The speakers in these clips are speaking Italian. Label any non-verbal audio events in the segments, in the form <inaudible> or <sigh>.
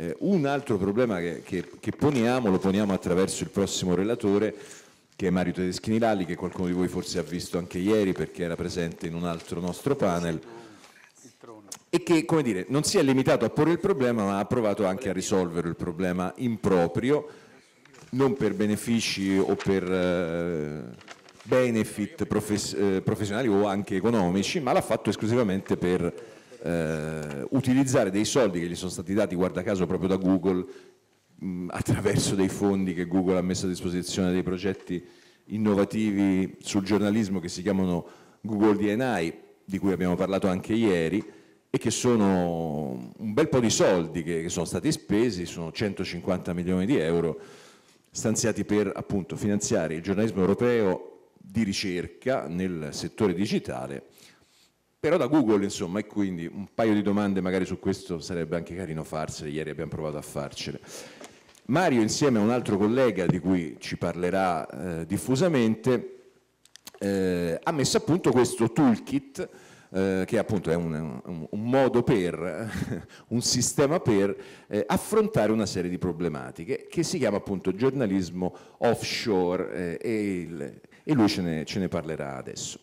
Eh, un altro problema che, che, che poniamo lo poniamo attraverso il prossimo relatore che è Mario Tedeschini Lalli, che qualcuno di voi forse ha visto anche ieri perché era presente in un altro nostro panel e che come dire, non si è limitato a porre il problema ma ha provato anche a risolvere il problema in proprio non per benefici o per eh, benefit profes eh, professionali o anche economici, ma l'ha fatto esclusivamente per eh, utilizzare dei soldi che gli sono stati dati, guarda caso, proprio da Google, mh, attraverso dei fondi che Google ha messo a disposizione dei progetti innovativi sul giornalismo che si chiamano Google DNI, di cui abbiamo parlato anche ieri e che sono un bel po' di soldi che, che sono stati spesi, sono 150 milioni di euro stanziati per appunto finanziare il giornalismo europeo di ricerca nel settore digitale, però da Google insomma, e quindi un paio di domande magari su questo sarebbe anche carino farsele, ieri abbiamo provato a farcele. Mario insieme a un altro collega di cui ci parlerà eh, diffusamente eh, ha messo a punto questo toolkit eh, che appunto è un, un, un, modo per, <laughs> un sistema per eh, affrontare una serie di problematiche che si chiama appunto giornalismo offshore eh, e, il, e, lui ce ne, ce ne parlerà adesso.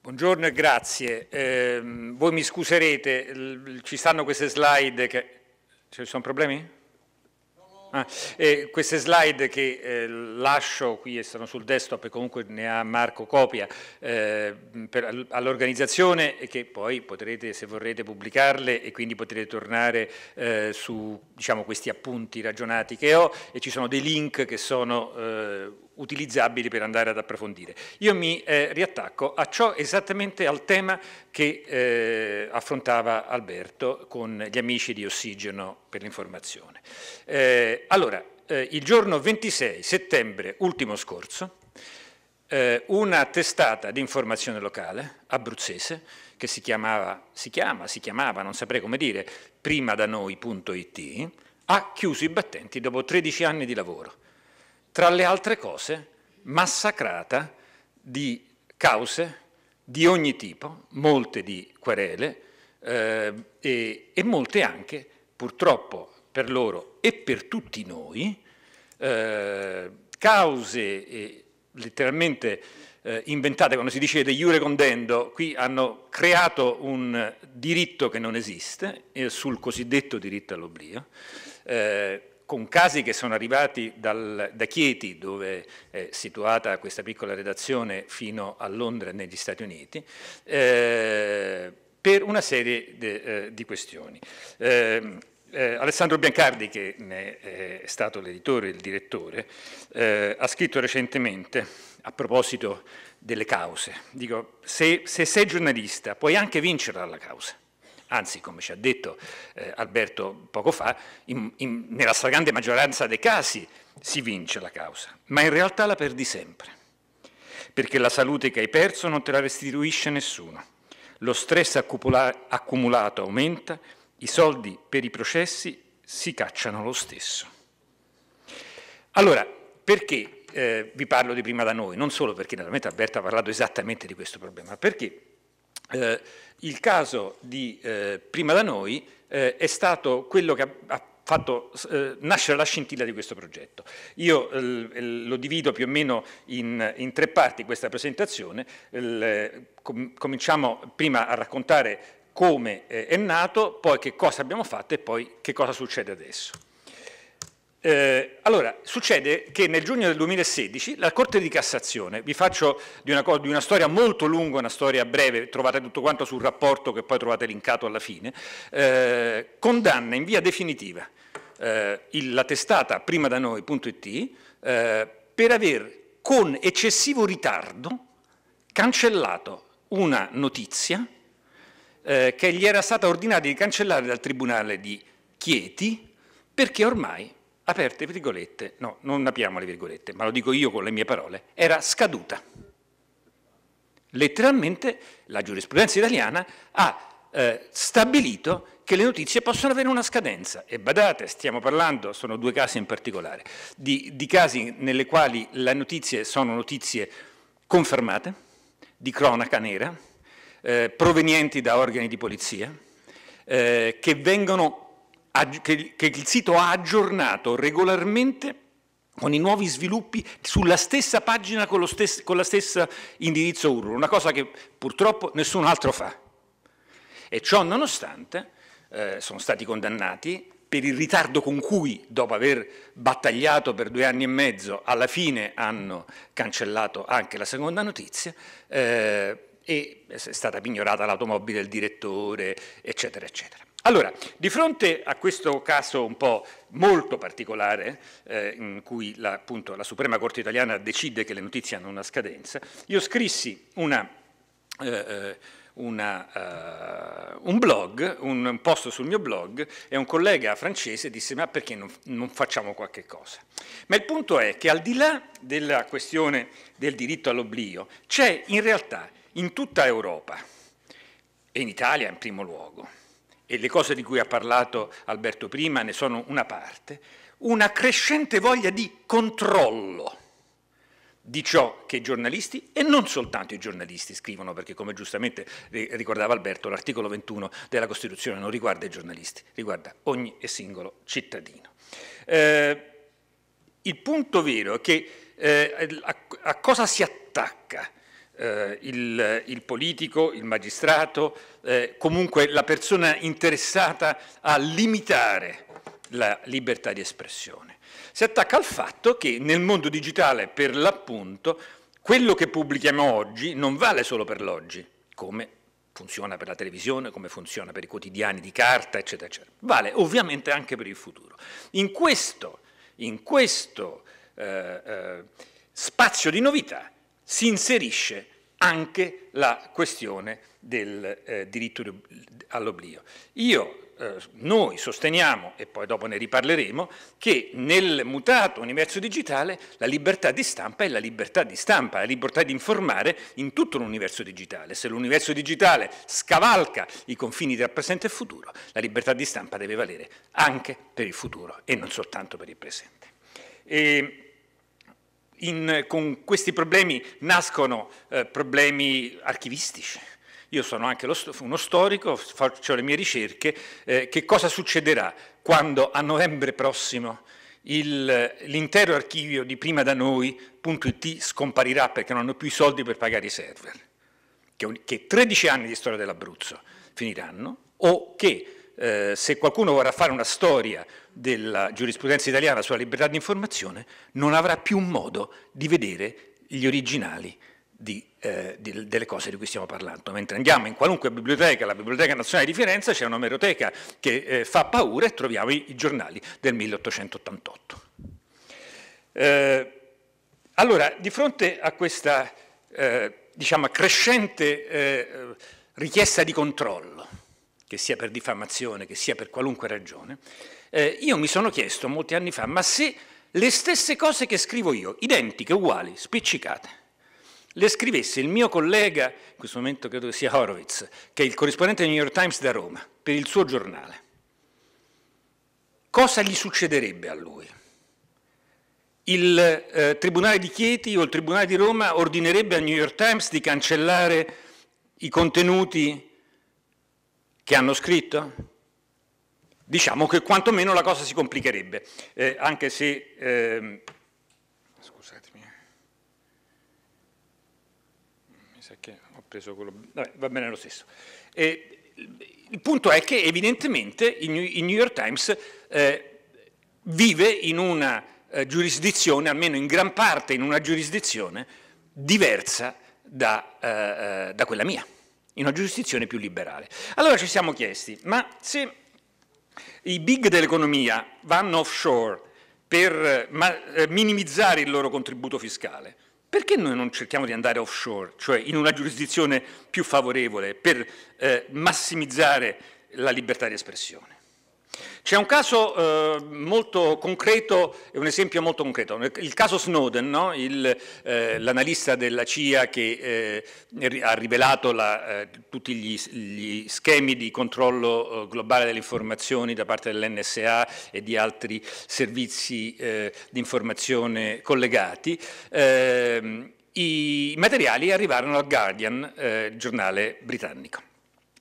Buongiorno e grazie. Eh, voi mi scuserete, ci stanno queste slide che... Ci sono problemi? Ah, queste slide che eh, lascio qui e sono sul desktop e comunque ne ha Marco copia eh, all'organizzazione e che poi potrete se vorrete pubblicarle e quindi potrete tornare eh, su diciamo, questi appunti ragionati che ho e ci sono dei link che sono eh, utilizzabili per andare ad approfondire. Io mi eh, riattacco a ciò esattamente al tema che eh, affrontava Alberto con gli amici di Ossigeno per l'informazione. Eh, allora, eh, il giorno 26 settembre ultimo scorso, eh, una testata di informazione locale abruzzese che si chiamava, si chiama, si chiamava, non saprei come dire, prima ha chiuso i battenti dopo 13 anni di lavoro tra le altre cose, massacrata di cause di ogni tipo, molte di querele eh, e, e, molte anche, purtroppo per loro e per tutti noi, eh, cause eh, letteralmente eh, inventate, quando si dice de jure condendo, qui hanno creato un diritto che non esiste eh, sul cosiddetto diritto all'oblio, eh, con casi che sono arrivati dal, da Chieti, dove è situata questa piccola redazione, fino a Londra negli Stati Uniti, eh, per una serie de, eh, di questioni. Eh, eh Alessandro Biancardi, che ne è stato l'editore e il direttore, eh, ha scritto recentemente a proposito delle cause. Dico, se, se sei giornalista puoi anche vincere alla causa Anzi, come ci ha detto eh, Alberto poco fa, in, in, nella stragrande maggioranza dei casi si vince la causa, ma in realtà la perdi sempre, perché la salute che hai perso non te la restituisce nessuno. Lo stress accumulato aumenta, i soldi per i processi si cacciano lo stesso. Allora, perché eh, vi parlo di prima da noi? Non solo perché naturalmente Alberto ha parlato esattamente di questo problema, ma perché eh, il caso di eh, prima da noi eh, è stato quello che ha, ha fatto eh, nascere la scintilla di questo progetto. Io eh, eh, lo divido più o meno in, in tre parti questa presentazione. Com cominciamo prima a raccontare come è nato, poi che cosa abbiamo fatto e poi che cosa succede adesso. Eh, allora, succede che nel giugno del 2016 la Corte di Cassazione, vi faccio di una, di una, storia molto lunga, una storia breve, trovate tutto quanto sul rapporto che poi trovate linkato alla fine, eh, condanna in via definitiva eh, il, la testata prima da noi.it eh, per aver con eccessivo ritardo cancellato una notizia eh, che gli era stata ordinata di cancellare dal Tribunale di Chieti perché ormai aperte virgolette, no, non apriamo le virgolette, ma lo dico io con le mie parole, era scaduta. Letteralmente la giurisprudenza italiana ha eh, stabilito che le notizie possono avere una scadenza e badate, stiamo parlando, sono due casi in particolare, di, di casi nelle quali le notizie sono notizie confermate, di cronaca nera, eh, provenienti da organi di polizia, eh, che vengono che il sito ha aggiornato regolarmente con i nuovi sviluppi sulla stessa pagina con lo stesso con la stessa indirizzo URL, una cosa che purtroppo nessun altro fa. E ciò nonostante eh, sono stati condannati per il ritardo con cui, dopo aver battagliato per due anni e mezzo, alla fine hanno cancellato anche la seconda notizia eh, e è stata pignorata l'automobile del direttore, eccetera, eccetera. Allora, di fronte a questo caso un po' molto particolare, eh, in cui la, appunto, la Suprema Corte italiana decide che le notizie hanno una scadenza, io scrissi una, eh, eh una, eh, un blog, un, un post sul mio blog, e un collega francese disse ma perché non, non facciamo qualche cosa? Ma il punto è che al di là della questione del diritto all'oblio, c'è in realtà in tutta Europa, e in Italia in primo luogo, e le cose di cui ha parlato Alberto prima ne sono una parte, una crescente voglia di controllo di ciò che i giornalisti e non soltanto i giornalisti scrivono, perché come giustamente ricordava Alberto, l'articolo 21 della Costituzione non riguarda i giornalisti, riguarda ogni singolo cittadino. Eh, il punto vero è che eh, a, a cosa si attacca eh, il, il, politico, il magistrato, eh, comunque la persona interessata a limitare la libertà di espressione. Si attacca al fatto che nel mondo digitale, per l'appunto, quello che pubblichiamo oggi non vale solo per l'oggi, come funziona per la televisione, come funziona per i quotidiani di carta, eccetera, eccetera. Vale ovviamente anche per il futuro. In questo, in questo eh, eh spazio di novità si inserisce anche la questione del eh, diritto all'oblio. Io, eh, noi sosteniamo, e poi dopo ne riparleremo, che nel mutato universo digitale la libertà di stampa è la libertà di stampa, la libertà di informare in tutto l'universo digitale. Se l'universo digitale scavalca i confini tra presente e futuro, la libertà di stampa deve valere anche per il futuro e non soltanto per il presente. E in, con questi problemi nascono eh, problemi archivistici. Io sono anche lo, uno storico, faccio le mie ricerche. Eh, che cosa succederà quando a novembre prossimo l'intero archivio di prima da noi.it scomparirà perché non hanno più i soldi per pagare i server? Che, che 13 anni di storia dell'Abruzzo finiranno o che eh, se qualcuno vorrà fare una storia della giurisprudenza italiana sulla libertà di informazione, non avrà più modo di vedere gli originali di, eh, di, delle cose di cui stiamo parlando. Mentre andiamo in qualunque biblioteca, la Biblioteca Nazionale di Firenze, c'è un'omeroteca che eh, fa paura e troviamo i, i giornali del 1888. Eh, allora, di fronte a questa eh, diciamo, crescente eh, richiesta di controllo, che sia per diffamazione, che sia per qualunque ragione, eh, io mi sono chiesto molti anni fa, ma se le stesse cose che scrivo io, identiche, uguali, spiccicate, le scrivesse il mio collega, in questo momento credo che sia Horowitz, che è il corrispondente del New York Times da Roma, per il suo giornale, cosa gli succederebbe a lui? Il eh, Tribunale di Chieti o il Tribunale di Roma ordinerebbe al New York Times di cancellare i contenuti che hanno scritto? Diciamo che quantomeno la cosa si complicherebbe, eh, anche se... Ehm, scusatemi, eh. mi sa che ho preso quello... Vabbè, va bene lo stesso. Eh, il punto è che evidentemente il New York Times eh, vive in una eh, giurisdizione, almeno in gran parte in una giurisdizione, diversa da, eh, da quella mia in una giurisdizione più liberale. Allora ci siamo chiesti, ma se i big dell'economia vanno offshore per eh, minimizzare il loro contributo fiscale, perché noi non cerchiamo di andare offshore, cioè in una giurisdizione più favorevole, per eh, massimizzare la libertà di espressione? C'è un caso eh, molto concreto, è un esempio molto concreto, il caso Snowden, no? Eh, l'analista eh, della CIA che eh, ha rivelato la, eh, tutti gli, gli, schemi di controllo eh, globale delle informazioni da parte dell'NSA e di altri servizi di informazione collegati. Ehm, I materiali arrivarono al Guardian, giornale britannico.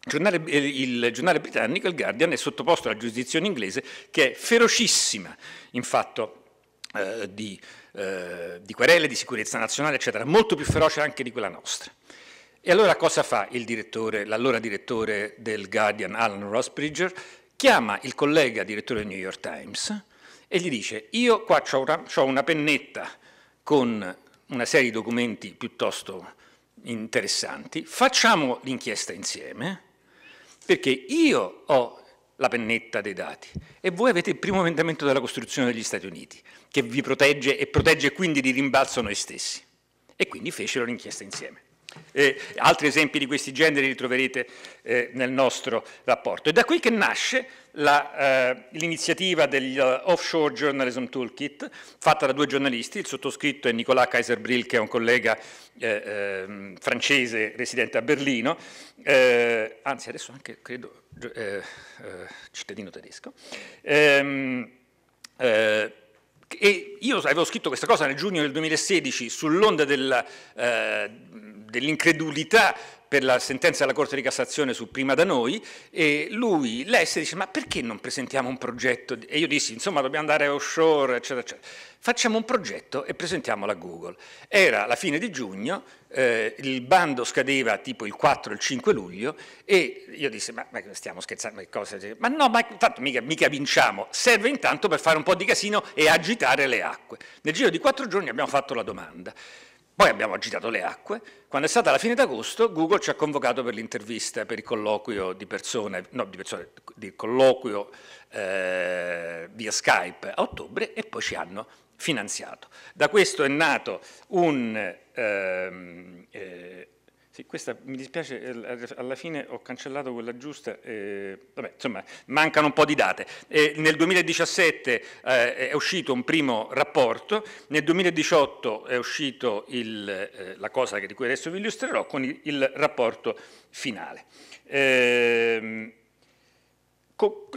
Eh, il giornale britannico, il Guardian, è sottoposto alla giurisdizione inglese che è ferocissima in fatto eh, di, eh, di querele, di sicurezza nazionale, eccetera, molto più feroce anche di quella nostra. E allora cosa fa il direttore, l'allora direttore del Guardian, Alan Rosbridger? Chiama il collega direttore del New York Times e gli dice io qua ho una, una, pennetta con una serie di documenti piuttosto interessanti, facciamo l'inchiesta insieme perché io ho la pennetta dei dati e voi avete il primo emendamento della Costituzione degli Stati Uniti che vi protegge e protegge quindi di rimbalzo noi stessi. E quindi fecero l'inchiesta insieme. E altri esempi di questi generi li troverete eh, nel nostro rapporto. È da qui che nasce eh, l'iniziativa eh, degli Journalism Toolkit, fatta da due giornalisti, il sottoscritto è Nicolas Kaiser-Brill, che è un collega eh, ehm, francese residente a Berlino, eh, anzi adesso anche credo eh, cittadino tedesco, ehm, e io avevo scritto questa cosa nel giugno del 2016 sull'onda eh, dell'incredulità eh, dell per la sentenza della Corte di Cassazione su Prima da noi, e lui lesse e dice ma perché non presentiamo un progetto? E io dissi insomma dobbiamo andare offshore, eccetera, eccetera. Facciamo un progetto e presentiamolo a Google. Era la fine di giugno, eh, il bando scadeva tipo il 4 il 5 luglio e io dissi ma, ma stiamo scherzando, ma, cosa? ma no, ma tanto mica, mica vinciamo, serve intanto per fare un po' di casino e agitare le acque. Nel giro di quattro giorni abbiamo fatto la domanda. Poi abbiamo agitato le acque. Quando è stata la fine d'agosto, Google ci ha convocato per l'intervista, per il colloquio di persone, no, di persone, di colloquio eh, via Skype a ottobre e poi ci hanno finanziato. Da questo è nato un ehm, eh, eh, sì, questa mi dispiace, eh, alla fine ho cancellato quella giusta, eh, vabbè, insomma, mancano un po' di date. Eh, nel 2017 eh, è uscito un primo rapporto, nel 2018 è uscito il, eh, la cosa di cui adesso vi illustrerò con il, il rapporto finale. Ehm,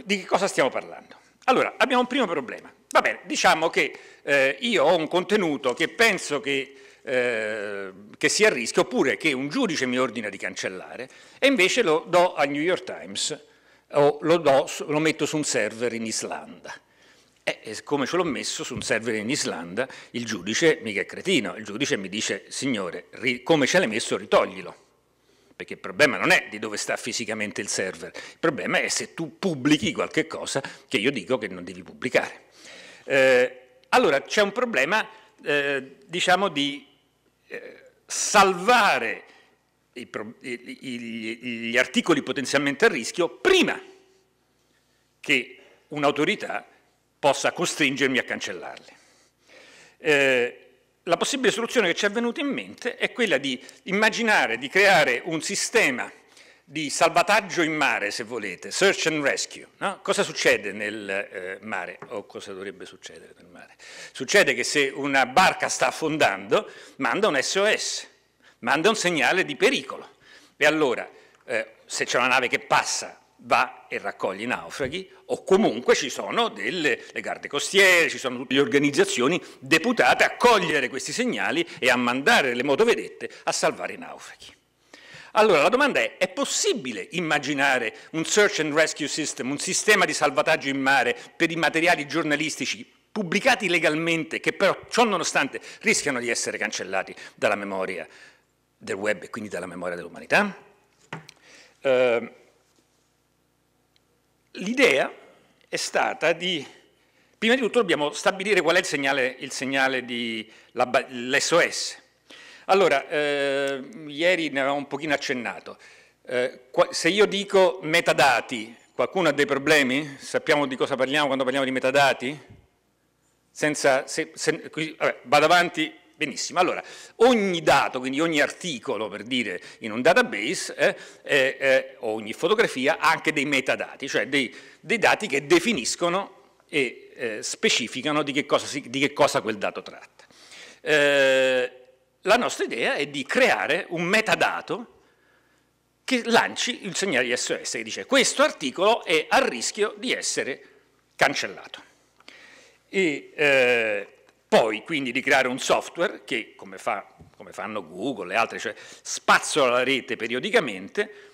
di che cosa stiamo parlando? Allora, abbiamo un primo problema. Va bene, diciamo che eh, io ho un contenuto che penso che Ehm, che sia a rischio, oppure che un giudice mi ordina di cancellare e invece lo do al New York Times o lo, do, lo metto su un server in Islanda. E come ce l'ho messo su un server in Islanda, il giudice mica è cretino, il giudice mi dice, signore, come ce l'hai messo, ritoglilo. Perché il problema non è di dove sta fisicamente il server, il problema è se tu pubblichi qualche cosa che io dico che non devi pubblicare. Eh, allora c'è un problema, eh, diciamo, di salvare gli articoli potenzialmente a rischio prima che un'autorità possa costringermi a cancellarli. Eh, la possibile soluzione che ci è venuta in mente è quella di immaginare, di creare un sistema di salvataggio in mare, se volete, search and rescue. No? Cosa succede nel eh, mare o cosa dovrebbe succedere nel mare? Succede che se una barca sta affondando, manda un SOS, manda un segnale di pericolo. E allora, eh, se c'è una nave che passa, va e raccoglie i naufraghi, o comunque ci sono delle le guardie costiere, ci sono tutte le organizzazioni deputate a cogliere questi segnali e a mandare le motovedette a salvare i naufraghi. Allora la domanda è, è possibile immaginare un search and rescue system, un sistema di salvataggio in mare per i materiali giornalistici pubblicati legalmente che però ciò nonostante rischiano di essere cancellati dalla memoria del web e quindi dalla memoria dell'umanità? Eh, l'idea è stata di Prima di tutto dobbiamo stabilire qual è il segnale, il segnale di l'SOS. Allora, eh, ieri ne avevamo un pochino accennato. Eh, se io dico metadati, qualcuno ha dei problemi? Sappiamo di cosa parliamo quando parliamo di metadati? Senza, se, se, vabbè, vado avanti, benissimo. Allora, ogni dato, quindi ogni articolo, per dire, in un database, eh, eh, ogni fotografia ha anche dei metadati, cioè dei, dei dati che definiscono e eh, specificano di che, si, di che, cosa quel dato tratta. Eh, la nostra idea è di creare un metadato che lanci il segnale SOS che dice questo articolo è a rischio di essere cancellato. E, eh, poi quindi di creare un software che, come, fa, come fanno Google e altri, cioè spazzola la rete periodicamente,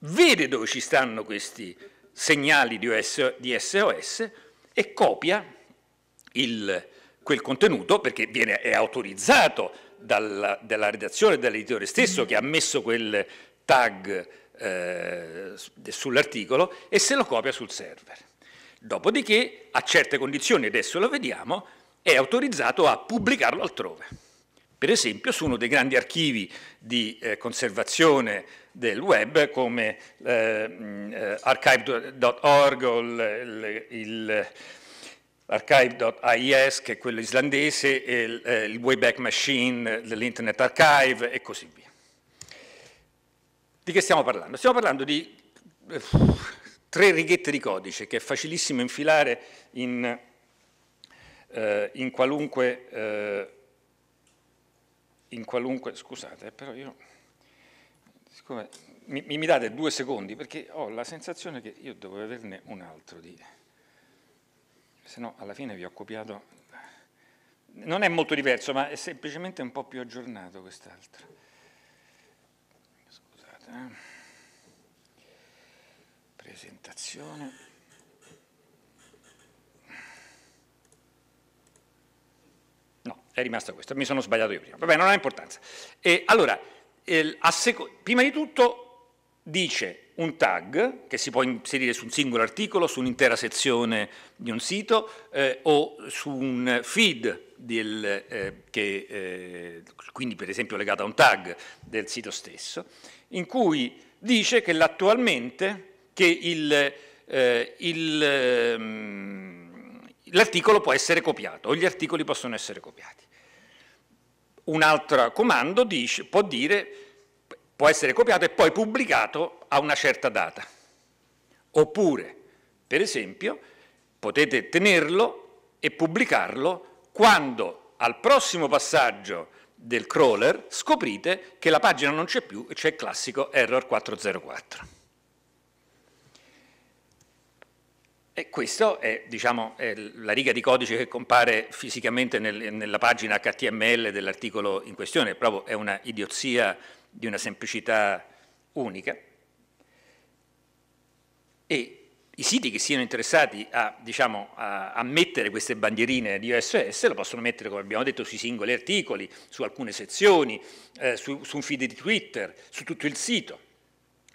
vede dove ci stanno questi segnali di, OS, di SOS e copia il, quel contenuto perché viene, è autorizzato dalla, dalla redazione dell'editore stesso che ha mm-hmm. messo quel tag eh, sull'articolo e se lo copia sul server. Dopodiché, a certe condizioni, adesso lo vediamo, è autorizzato a pubblicarlo altrove. Per esempio su uno dei grandi archivi di eh, conservazione del web come eh, mm, eh archive.org o il, il archive.is che è quello islandese, e il, eh, il Wayback Machine dell'Internet Archive e così via. Di che stiamo parlando? Stiamo parlando di eh, tre righette di codice che è facilissimo infilare in, eh, in qualunque... Eh, in qualunque, scusate, eh, però io, siccome mi, mi date due secondi perché ho la sensazione che io devo averne un altro di se no alla fine vi ho copiato, non è molto diverso, ma è semplicemente un po' più aggiornato quest'altro. Scusate. Eh. Presentazione. No, è rimasto questo, mi sono sbagliato io prima. Vabbè, non ha importanza. E, allora, eh, prima di tutto dice un tag che si può inserire su un singolo articolo, su un'intera sezione di un sito eh, o su un feed, del, eh, che, eh, quindi per esempio legato a un tag del sito stesso, in cui dice che attualmente che il, eh, ehm, l'articolo può essere copiato o gli articoli possono essere copiati. Un altro comando dice, può dire può essere copiato e poi pubblicato a una certa data. Oppure, per esempio, potete tenerlo e pubblicarlo quando al prossimo passaggio del crawler scoprite che la pagina non c'è più, e c'è il classico error 404. E questa è, diciamo, è la riga di codice che compare fisicamente nel, nella pagina HTML dell'articolo in questione, proprio è una idiozia di una semplicità unica e i siti che siano interessati a, diciamo, a, a, mettere queste bandierine di OSS lo possono mettere, come abbiamo detto, sui singoli articoli, su alcune sezioni, eh, su, su, un feed di Twitter, su tutto il sito.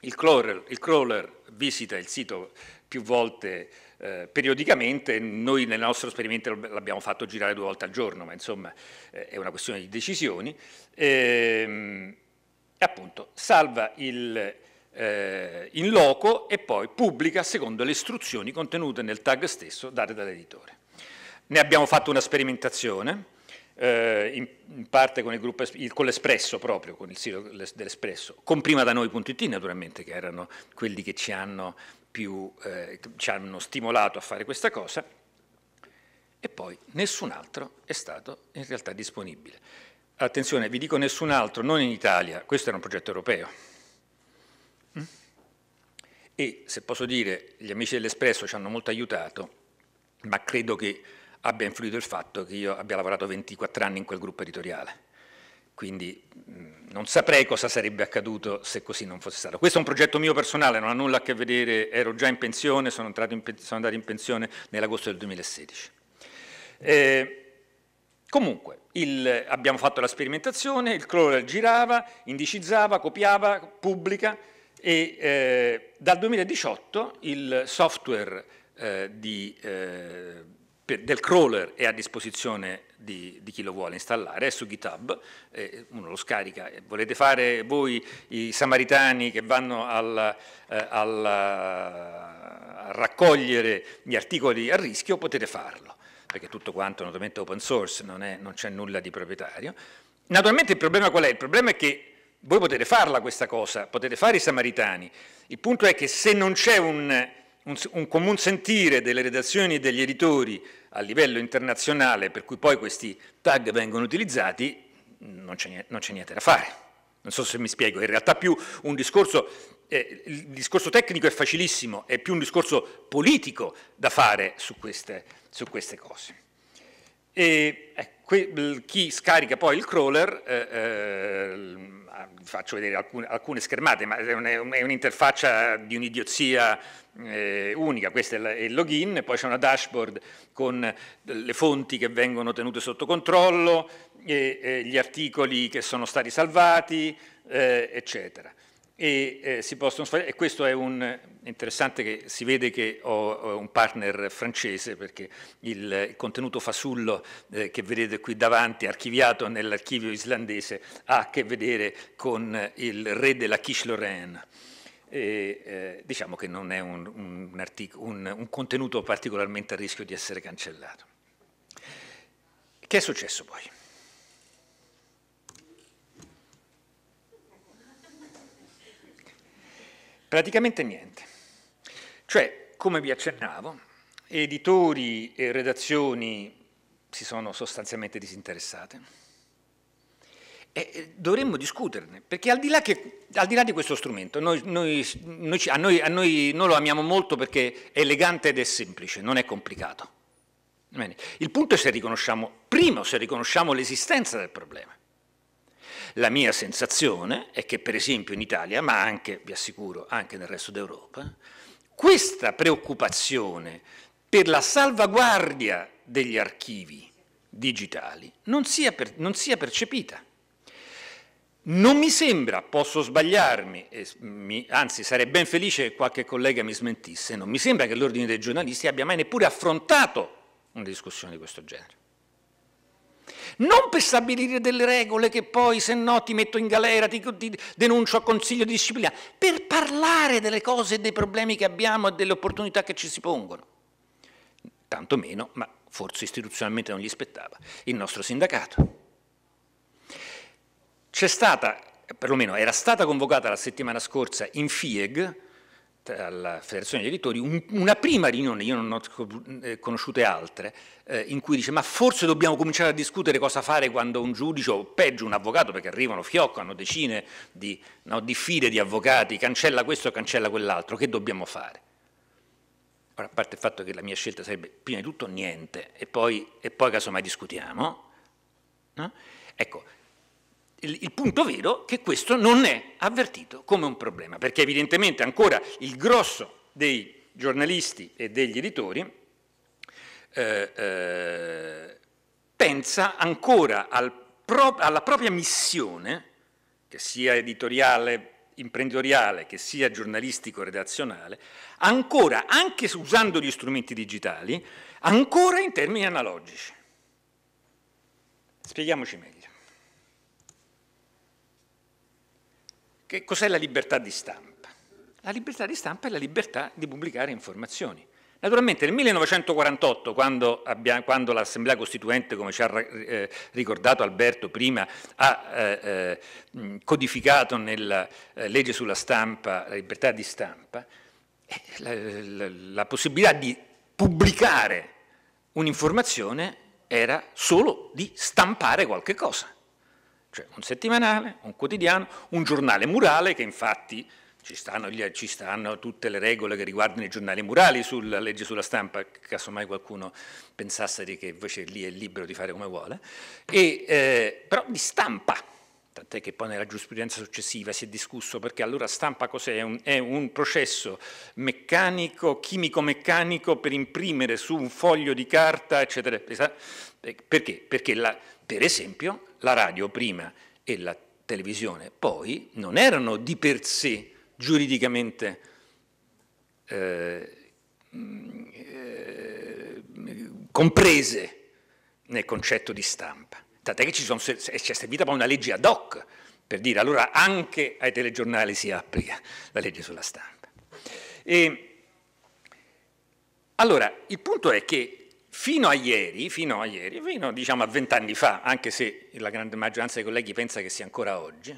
Il crawler, il crawler visita il sito più volte eh, periodicamente, noi nel nostro esperimento l'abbiamo fatto girare due volte al giorno, ma insomma eh, è una questione di decisioni. Ehm, e appunto salva il, eh, in loco e poi pubblica secondo le istruzioni contenute nel tag stesso date dall'editore. Ne abbiamo fatto una sperimentazione, eh, in, in, parte con, gruppo, con l'Espresso proprio, con il sito dell'Espresso, con prima da noi.it naturalmente, che erano quelli che ci hanno, più, eh, ci hanno stimolato a fare questa cosa, e poi nessun altro è stato in realtà disponibile. Attenzione, vi dico nessun altro, non in Italia, questo era un progetto europeo. Mm? E se posso dire, gli amici dell'Espresso ci hanno molto aiutato, ma credo che abbia influito il fatto che io abbia lavorato 24 anni in quel gruppo editoriale. Quindi mm, non saprei cosa sarebbe accaduto se così non fosse stato. Questo è un progetto mio personale, non ha nulla a che vedere, ero già in pensione, sono, in, sono andato in pensione nell'agosto del 2016. Eh, Comunque, il, abbiamo fatto la sperimentazione, il crawler girava, indicizzava, copiava, pubblica e eh, dal 2018 il software eh, di, eh, per, del crawler è a disposizione di, di, chi lo vuole installare, è su GitHub, uno lo scarica. Volete fare voi i samaritani che vanno al, eh, al, a raccogliere gli articoli a rischio, potete farlo perché tutto quanto è naturalmente open source, non c'è nulla di proprietario. Naturalmente il problema qual è? Il problema è che voi potete farla questa cosa, potete fare i samaritani. Il punto è che se non c'è un, un, un comune sentire delle redazioni e degli editori a livello internazionale per cui poi questi tag vengono utilizzati, non c'è niente da fare. Non so se mi spiego, in realtà più un discorso eh, il discorso tecnico è facilissimo, è più un discorso politico da fare su queste, su queste cose. E, eh, chi scarica poi il crawler, eh, eh ah, faccio vedere alcune, alcune, schermate, ma è un'interfaccia di un'idiozia eh, unica, questo è il login, poi c'è una dashboard con le fonti che vengono tenute sotto controllo, e, e gli articoli che sono stati salvati, eh, eccetera e eh, si possono sfare. E questo è un eh, interessante che si vede che ho, ho un partner francese perché il, il contenuto fasullo eh, che vedete qui davanti, archiviato nell'archivio islandese, ha a che vedere con il re della Quiche Lorraine. E, eh, diciamo che non è un, un, un, un contenuto particolarmente a rischio di essere cancellato. Che è successo poi? Praticamente niente. Cioè, come vi accennavo, editori e redazioni si sono sostanzialmente disinteressate. E dovremmo discuterne, perché al di là, che, al di, là di, questo strumento, noi, noi, noi, a a noi, lo amiamo molto perché è elegante ed è semplice, non è complicato. Bene. Il punto è se riconosciamo, primo, se riconosciamo l'esistenza del problema. La mia sensazione è che per esempio in Italia, ma anche, vi assicuro, anche nel resto d'Europa, questa preoccupazione per la salvaguardia degli archivi digitali non sia, per, non sia percepita. Non mi sembra, posso sbagliarmi, mi, anzi sarei ben felice che qualche collega mi smentisse, non mi sembra che l'Ordine dei giornalisti abbia mai neppure affrontato una discussione di questo genere. Non per stabilire delle regole che poi se no ti metto in galera, ti, ti denuncio a consiglio di disciplina, per parlare delle cose dei problemi che abbiamo e delle opportunità che ci si pongono. Tanto meno, ma forse istituzionalmente non gli spettava, il nostro sindacato. C'è stata, perlomeno era stata convocata la settimana scorsa in FIEG, alla Federazione degli Editori un, una prima riunione, io non ho eh, conosciute altre, eh, in cui dice ma forse dobbiamo cominciare a discutere cosa fare quando un giudice o peggio un avvocato, perché arrivano fiocco, hanno decine di, no, di file di avvocati, cancella questo, cancella quell'altro, che dobbiamo fare? Ora, a parte il fatto che la mia scelta sarebbe prima di tutto niente e poi, e poi casomai discutiamo, no? ecco, il, il punto vero è che questo non è avvertito come un problema, perché evidentemente ancora il grosso dei giornalisti e degli editori eh, eh, pensa ancora al pro alla propria missione, che sia editoriale, imprenditoriale, che sia giornalistico, redazionale, ancora, anche usando gli strumenti digitali, ancora in termini analogici. Spieghiamoci meglio. Che cos'è la libertà di stampa? La libertà di stampa è la libertà di pubblicare informazioni. Naturalmente nel 1948, quando, quando l'Assemblea Costituente, come ci ha eh, ricordato Alberto prima, ha eh, eh, codificato nella eh, legge sulla stampa la libertà di stampa, eh, la, la, la possibilità di pubblicare un'informazione era solo di stampare qualche cosa cioè un settimanale, un quotidiano, un giornale murale che infatti ci stanno, ci stanno, tutte le regole che riguardano i giornali murali sulla legge sulla stampa, caso mai qualcuno pensasse di che invece lì è libero di fare come vuole, e, eh, però di stampa, tant'è che poi nella giurisprudenza successiva si è discusso perché allora stampa cos'è? È, è un, processo meccanico, chimico-meccanico per imprimere su un foglio di carta, eccetera. Perché? Perché la, per esempio, la radio prima e la televisione poi non erano di per sé giuridicamente eh, eh, comprese nel concetto di stampa. Tant'è che ci sono, ci è servita poi una legge ad hoc per dire allora anche ai telegiornali si applica la legge sulla stampa. E, allora, il punto è che Fino a ieri, fino a ieri, fino diciamo a vent'anni fa, anche se la grande maggioranza dei colleghi pensa che sia ancora oggi,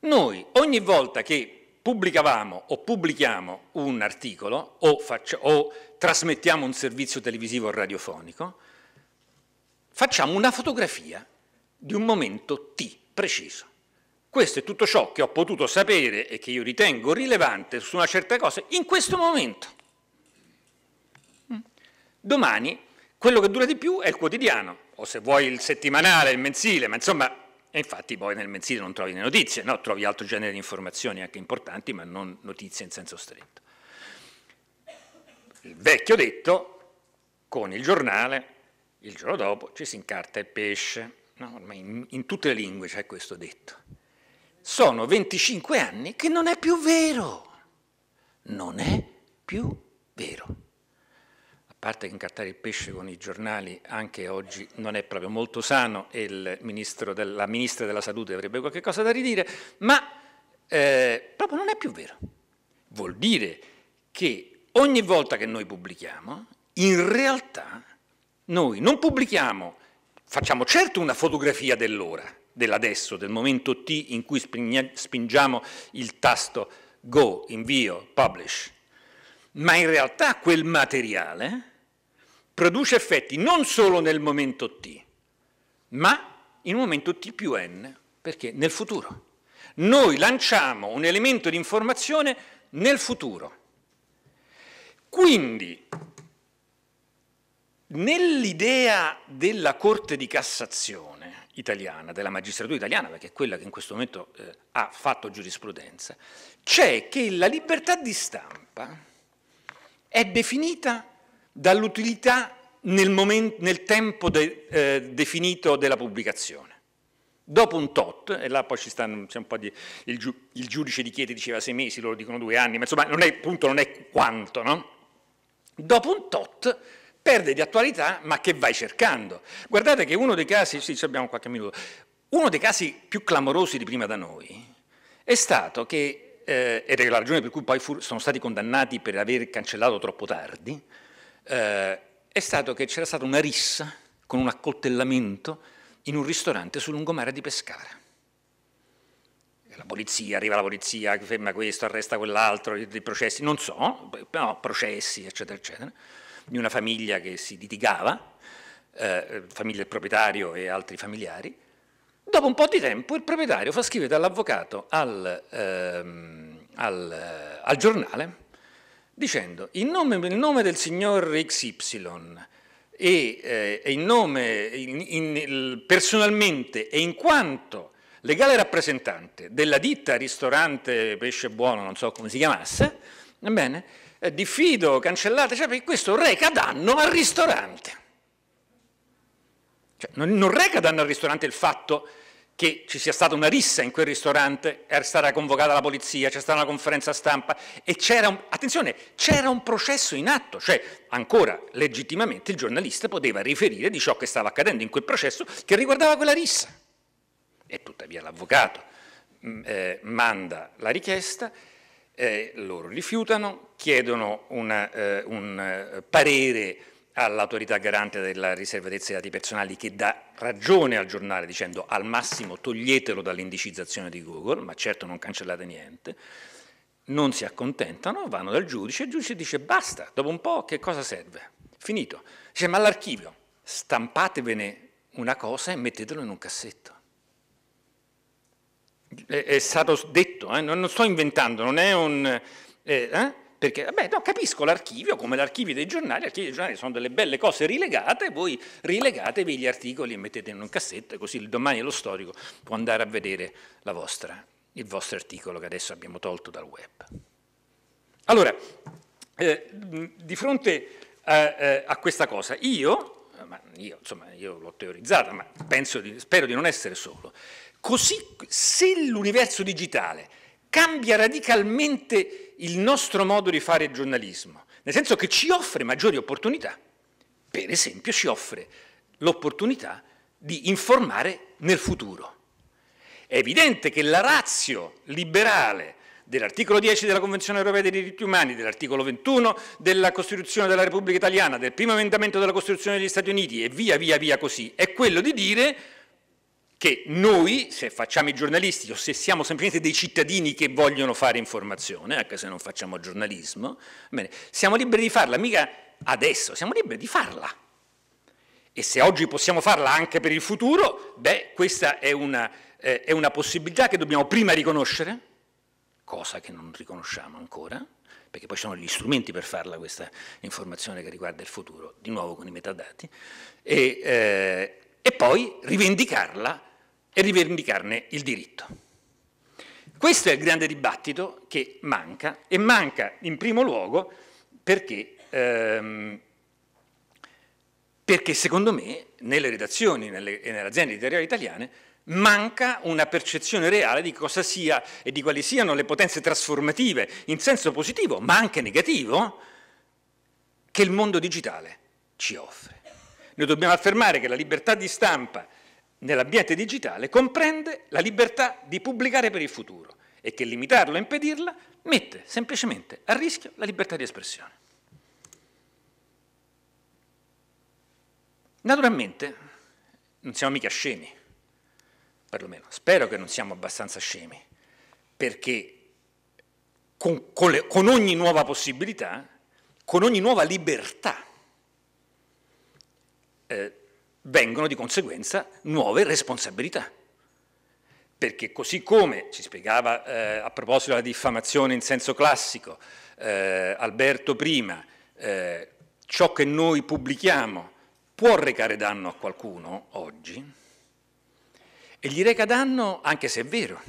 noi ogni volta che pubblicavamo o pubblichiamo un articolo o, faccia, o trasmettiamo un servizio televisivo o radiofonico, facciamo una fotografia di un momento T preciso. Questo è tutto ciò che ho potuto sapere e che io ritengo rilevante su una certa cosa in questo momento. Mm. Domani quello che dura di più è il quotidiano, o se vuoi il settimanale, il mensile, ma insomma, e infatti poi nel mensile non trovi le notizie, no? trovi altro genere di informazioni anche importanti, ma non notizie in senso stretto. Il vecchio detto, con il giornale, il giorno dopo ci si incarta il pesce, no? ormai in, in tutte le lingue c'è questo detto. Sono 25 anni che non è più vero, non è più vero parte che incartare il pesce con i giornali anche oggi non è proprio molto sano e del, la ministra della salute avrebbe qualche cosa da ridire, ma eh, proprio non è più vero. Vuol dire che ogni volta che noi pubblichiamo, in realtà noi non pubblichiamo, facciamo certo una fotografia dell'ora, dell'adesso, del momento T in cui spingiamo il tasto go, invio, publish, ma in realtà quel materiale produce effetti non solo nel momento t, ma in un momento t più n, perché nel futuro. Noi lanciamo un elemento di informazione nel futuro. Quindi, nell'idea della Corte di Cassazione italiana, della magistratura italiana, perché è quella che in questo momento eh, ha fatto giurisprudenza, c'è che la libertà di stampa è definita dall'utilità nel, nel, tempo de eh, definito della pubblicazione. Dopo un tot, e là poi ci stanno, c'è un po' di, il, giu il, giudice di Chieti diceva sei mesi, loro dicono due anni, ma insomma non è, appunto non è quanto, no? Dopo un tot perde di attualità, ma che vai cercando. Guardate che uno dei casi, sì, abbiamo qualche minuto, uno dei casi più clamorosi di prima da noi è stato che, eh, ed è la ragione per cui poi sono stati condannati per aver cancellato troppo tardi, eh, è stato che c'era stata una rissa con un accoltellamento in un ristorante sul lungomare di Pescara. La polizia, arriva la polizia, ferma questo, arresta quell'altro, dei processi, non so, però processi, eccetera, eccetera, di una famiglia che si litigava, eh, famiglia del proprietario e altri familiari. Dopo un po' di tempo il proprietario fa scrivere dall'avvocato al, ehm, al, eh, al giornale dicendo in nome, in nome del signor XY e eh, in nome, in, in, personalmente e in quanto legale rappresentante della ditta ristorante pesce buono, non so come si chiamasse, ebbene, eh, diffido, cancellate, cioè perché questo reca danno al ristorante. Cioè, non, non reca danno al ristorante il fatto che che ci sia stata una rissa in quel ristorante, era stata convocata la polizia, c'è stata una conferenza stampa e c'era un, attenzione, c'era un processo in atto, cioè ancora legittimamente il giornalista poteva riferire di ciò che stava accadendo in quel processo che riguardava quella rissa. E tuttavia l'avvocato mm, eh, manda la richiesta, eh, loro rifiutano, chiedono una, eh, un eh, parere all'autorità garante della riservatezza dei dati personali che dà ragione al giornale dicendo al massimo toglietelo dall'indicizzazione di Google, ma certo non cancellate niente, non si accontentano, vanno dal giudice e il giudice dice basta, dopo un po' che cosa serve? Finito. Dice ma all'archivio stampatevene una cosa e mettetelo in un cassetto. È, stato detto, eh? non, non sto inventando, non è un... eh? eh? perché beh, no, capisco l'archivio, come l'archivio dei giornali, l'archivio dei giornali sono delle belle cose rilegate, voi rilegatevi gli articoli e mettete in un cassetto, così domani lo storico può andare a vedere vostra, il vostro articolo che adesso abbiamo tolto dal web. Allora, eh, di fronte a, eh, a questa cosa, io, eh, io, insomma, io l'ho teorizzata, ma di, spero di non essere solo, così se l'universo digitale cambia radicalmente il nostro modo di fare giornalismo, nel senso che ci offre maggiori opportunità. Per esempio ci offre l'opportunità di informare nel futuro. È evidente che la razio liberale dell'articolo 10 della Convenzione europea dei diritti umani, dell'articolo 21 della Costituzione della Repubblica Italiana, del primo emendamento della Costituzione degli Stati Uniti e via via via così, è quello di dire che noi, se facciamo i giornalisti o se siamo semplicemente dei cittadini che vogliono fare informazione, anche se non facciamo giornalismo, bene, siamo liberi di farla, mica adesso, siamo liberi di farla. E se oggi possiamo farla anche per il futuro, beh, questa è una, eh, è una possibilità che dobbiamo prima riconoscere, cosa che non riconosciamo ancora, perché poi ci sono gli strumenti per farla questa informazione che riguarda il futuro, di nuovo con i metadati, e, eh, e poi rivendicarla e rivendicarne il diritto. Questo è il grande dibattito che manca e manca in primo luogo perché, ehm, perché secondo me nelle redazioni nelle, e nelle aziende editoriali italiane manca una percezione reale di cosa sia e di quali siano le potenze trasformative in senso positivo ma anche negativo che il mondo digitale ci offre. Noi dobbiamo affermare che la libertà di stampa nell'ambiente digitale comprende la libertà di pubblicare per il futuro e che limitarlo e impedirla mette semplicemente a rischio la libertà di espressione. Naturalmente non siamo mica scemi, perlomeno spero che non siamo abbastanza scemi, perché con, con, le, con ogni nuova possibilità, con ogni nuova libertà, eh, vengono di conseguenza nuove responsabilità. Perché così come ci spiegava eh, a proposito della diffamazione in senso classico eh, Alberto prima, eh, ciò che noi pubblichiamo può recare danno a qualcuno oggi e gli reca danno anche se è vero,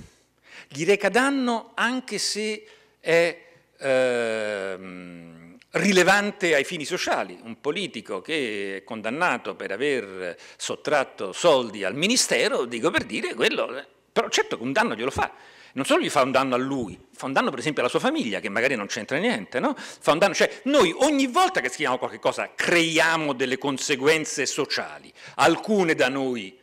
gli reca danno anche se è... Ehm, rilevante ai fini sociali, un politico che è condannato per aver sottratto soldi al ministero, dico per dire quello, eh, però certo che un danno glielo fa, non solo gli fa un danno a lui, fa un danno per esempio alla sua famiglia che magari non c'entra niente, no? fa un danno, cioè noi ogni volta che scriviamo qualcosa creiamo delle conseguenze sociali, alcune da noi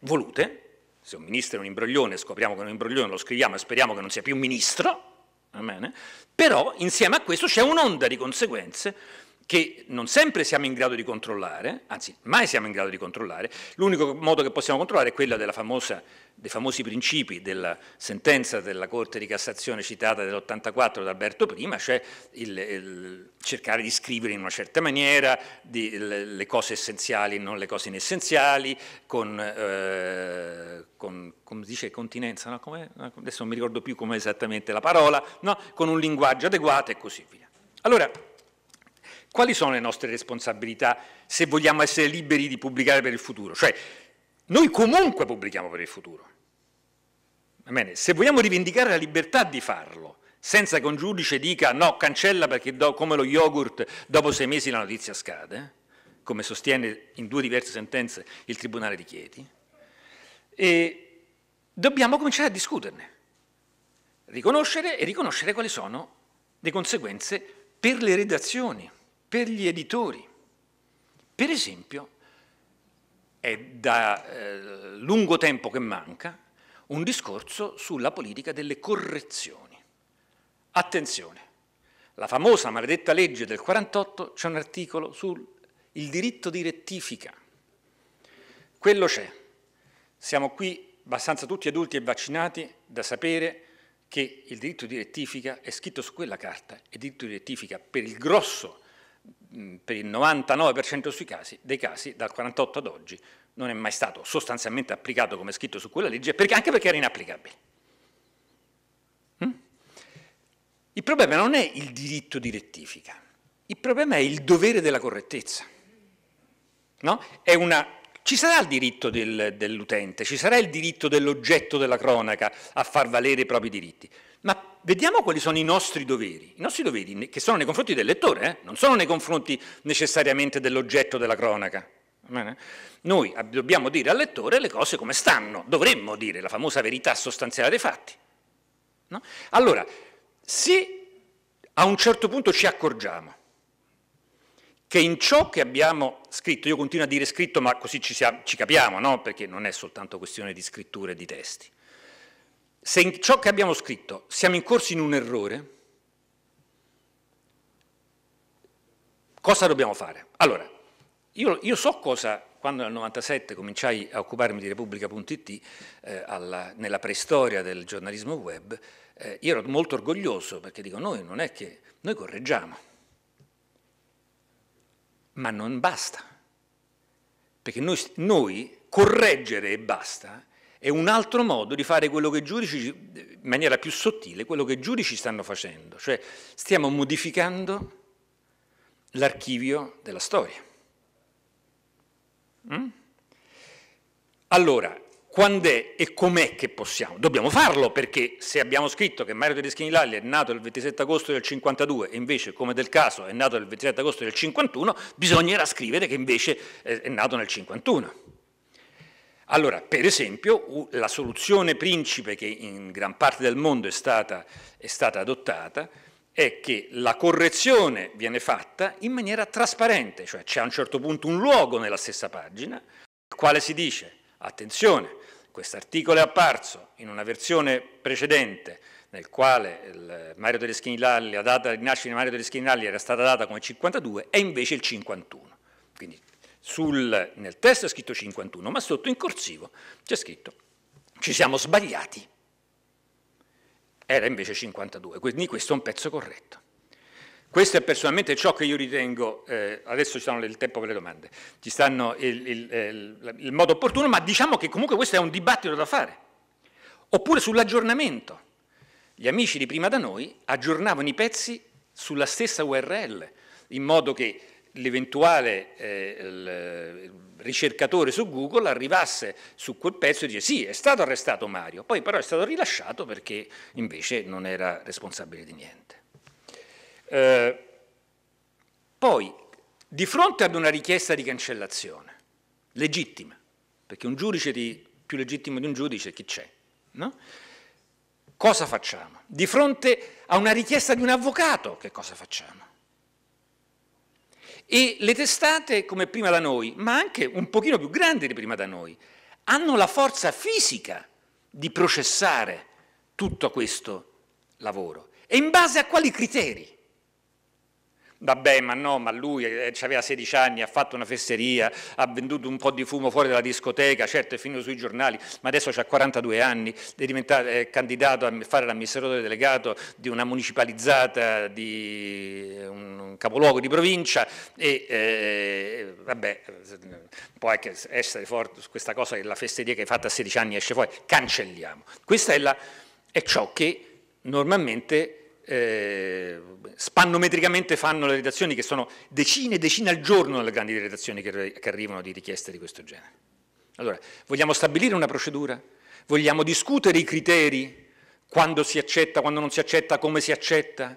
volute, se un ministro è un imbroglione scopriamo che è un imbroglione, lo scriviamo e speriamo che non sia più un ministro, Amen. Però insieme a questo c'è un'onda di conseguenze che non sempre siamo in grado di controllare, anzi mai siamo in grado di controllare, l'unico modo che possiamo controllare è quello famosa, dei famosi principi della sentenza della Corte di Cassazione citata dell'84 da Alberto I, cioè il, il cercare di scrivere in una certa maniera di, le, cose essenziali e non le cose inessenziali, con, eh, con come dice continenza, no? come, adesso non mi ricordo più come esattamente la parola, no? con un linguaggio adeguato e così via. Allora, quali sono le nostre responsabilità se vogliamo essere liberi di pubblicare per il futuro? Cioè, noi comunque pubblichiamo per il futuro. Bene, se vogliamo rivendicare la libertà di farlo, senza che un giudice dica no, cancella perché do, come lo yogurt dopo sei mesi la notizia scade, come sostiene in due diverse sentenze il Tribunale di Chieti, e dobbiamo cominciare a discuterne, riconoscere e riconoscere quali sono le conseguenze per le redazioni per gli editori. Per esempio, è da eh, lungo tempo che manca un discorso sulla politica delle correzioni. Attenzione, la famosa maledetta legge del 48 c'è un articolo sul diritto di rettifica. Quello c'è. Siamo qui abbastanza tutti adulti e vaccinati da sapere che il diritto di rettifica è scritto su quella carta, e il diritto di rettifica per il grosso Mm, per il 99% casi, dei casi dal 48 ad oggi non è mai stato sostanzialmente applicato come scritto su quella legge, perché, anche perché era inapplicabile. Mm? Il problema non è il diritto di rettifica, il problema è il dovere della correttezza. No? Una, ci sarà il diritto del, dell'utente, ci sarà il diritto dell'oggetto della cronaca a far valere i propri diritti, ma vediamo quali sono i nostri doveri. I nostri doveri che sono nei confronti del lettore, eh? non sono nei confronti necessariamente dell'oggetto della cronaca. Noi dobbiamo dire al lettore le cose come stanno, dovremmo dire la famosa verità sostanziale dei fatti. No? Allora, se a un certo punto ci accorgiamo che in ciò che abbiamo scritto, io continuo a dire scritto ma così ci, siamo, ci capiamo, no? perché non è soltanto questione di scrittura e di testi, se in ciò che abbiamo scritto siamo incorsi in un errore, cosa dobbiamo fare? Allora, io, io so cosa quando nel 97 cominciai a occuparmi di Repubblica.it, eh, nella preistoria del giornalismo web, eh, io ero molto orgoglioso perché dico noi non è che, noi correggiamo, ma non basta, perché noi, noi correggere e basta è un altro modo di fare quello che i giudici, in maniera più sottile, quello che i giudici stanno facendo, cioè stiamo modificando l'archivio della storia. Mm? Allora, quando è e com'è che possiamo? Dobbiamo farlo perché se abbiamo scritto che Mario Tedeschini Lalli è nato il 27 agosto del 52 e invece, come del caso, è nato il 27 agosto del 51, bisognerà scrivere che invece è nato nel 51. Allora, per esempio, la soluzione principe che in gran parte del mondo è stata, è stata adottata è che la correzione viene fatta in maniera trasparente, cioè c'è a un certo punto un luogo nella stessa pagina, nel quale si dice, attenzione, questo articolo è apparso in una versione precedente nel quale la data di nascita di Mario Tedeschini Lalli era stata data come 52, è invece il 51. Quindi sul, nel testo è scritto 51, ma sotto in corsivo c'è scritto ci siamo sbagliati. Era invece 52, quindi questo è un pezzo corretto. Questo è personalmente ciò che io ritengo, eh, adesso ci stanno il tempo per le domande, ci stanno il, il, eh, il, il, modo opportuno, ma diciamo che comunque questo è un dibattito da fare. Oppure sull'aggiornamento. Gli amici di prima da noi aggiornavano i pezzi sulla stessa URL, in modo che l'eventuale eh, ricercatore su Google arrivasse su quel pezzo e dice sì, è stato arrestato Mario, poi però è stato rilasciato perché invece non era responsabile di niente. Eh, poi, di fronte ad una richiesta di cancellazione, legittima, perché un giudice di, più legittimo di un giudice chi c'è? No? Cosa facciamo? Di fronte a una richiesta di un avvocato, che cosa facciamo? E le testate come prima da noi, ma anche un pochino più grandi di prima da noi, hanno la forza fisica di processare tutto questo lavoro. E in base a quali criteri? vabbè ma no, ma lui eh, aveva 16 anni, ha fatto una fesseria, ha venduto un po' di fumo fuori dalla discoteca, certo è finito sui giornali, ma adesso ha 42 anni, è diventato è candidato a fare l'amministratore delegato di una municipalizzata, di un, capoluogo di provincia e eh, eh, vabbè, può anche essere forte su questa cosa che la fesseria che hai fatto a 16 anni esce fuori, cancelliamo. Questo è, è ciò che normalmente eh, spannometricamente fanno le redazioni, che sono decine e decine al giorno le grandi redazioni che, che arrivano di richieste di questo genere. Allora, vogliamo stabilire una procedura? Vogliamo discutere i criteri? Quando si accetta, quando non si accetta, come si accetta?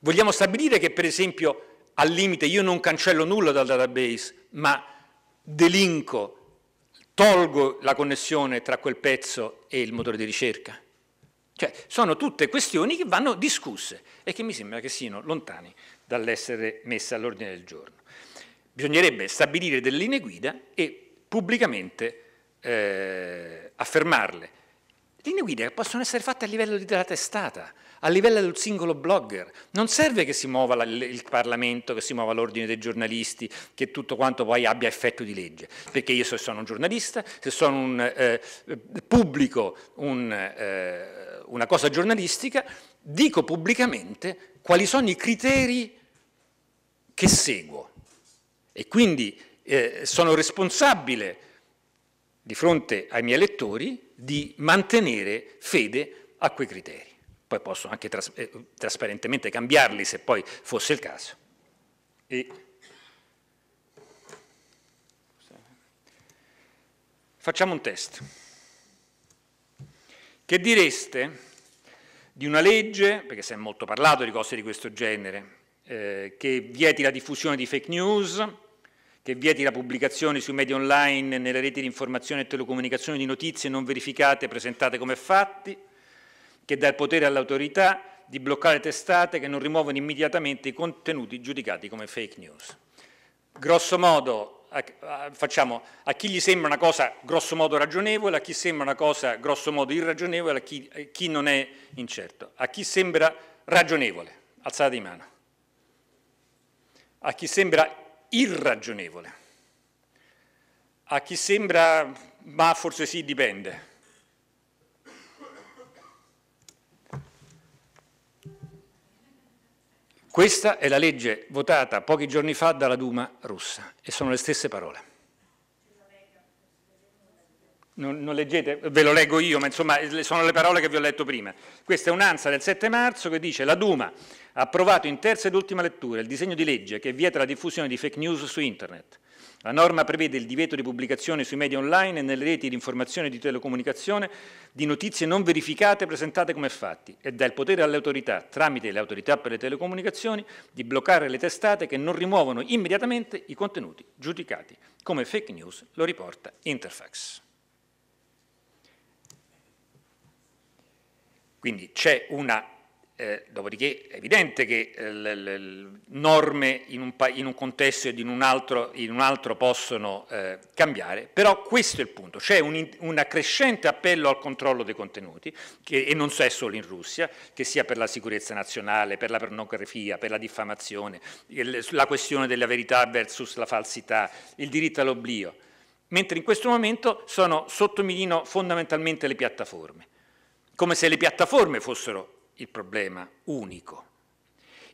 Vogliamo stabilire che, per esempio, al limite io non cancello nulla dal database, ma delinco, tolgo la connessione tra quel pezzo e il motore di ricerca? Cioè, sono tutte questioni che vanno discusse e che mi sembra che siano lontani dall'essere messe all'ordine del giorno. Bisognerebbe stabilire delle linee guida e pubblicamente eh, affermarle. Linee guida che possono essere fatte a livello della testata, a livello del singolo blogger. Non serve che si muova il Parlamento, che si muova l'ordine dei giornalisti, che tutto quanto poi abbia effetto di legge. Perché io se sono un giornalista, se sono un eh, eh pubblico, un... Eh, una cosa giornalistica, dico pubblicamente quali sono i criteri che seguo e quindi eh, sono responsabile di fronte ai miei lettori di mantenere fede a quei criteri. Poi posso anche tras eh, trasparentemente cambiarli se poi fosse il caso. E Facciamo un test. Che direste di una legge, perché si è molto parlato di cose di questo genere, eh, che vieti la diffusione di fake news, che vieti la pubblicazione sui media online, nelle reti di informazione e telecomunicazione di notizie non verificate e presentate come fatti, che dà il potere all'autorità di bloccare testate che non rimuovono immediatamente i contenuti giudicati come fake news. Grosso modo facciamo a chi gli sembra una cosa grossomodo ragionevole, a chi sembra una cosa grossomodo irragionevole, a chi, a chi non è incerto. A chi sembra ragionevole, alzata di mano. A chi sembra irragionevole. A chi sembra, ma forse sì, dipende Questa è la legge votata pochi giorni fa dalla Duma russa e sono le stesse parole. Non, non, leggete, ve lo leggo io, ma insomma sono le parole che vi ho letto prima. Questa è un'ansa del 7 marzo che dice la Duma ha approvato in terza ed ultima lettura il disegno di legge che vieta la diffusione di fake news su Internet. La norma prevede il divieto di pubblicazione sui media online e nelle reti di informazione e di telecomunicazione di notizie non verificate presentate come fatti e dà il potere alle autorità, tramite le autorità per le telecomunicazioni, di bloccare le testate che non rimuovono immediatamente i contenuti giudicati, come fake news lo riporta Interfax. Quindi c'è una eh, dopodiché è evidente che eh, le, le norme in un, in un, contesto ed in un altro, in un altro possono eh, cambiare, però questo è il punto, c'è un, un crescente appello al controllo dei contenuti, che, e non è solo in Russia, che sia per la sicurezza nazionale, per la pornografia, per la diffamazione, il, la questione della verità versus la falsità, il diritto all'oblio, mentre in questo momento sono sottomilino fondamentalmente le piattaforme, come se le piattaforme fossero il problema unico.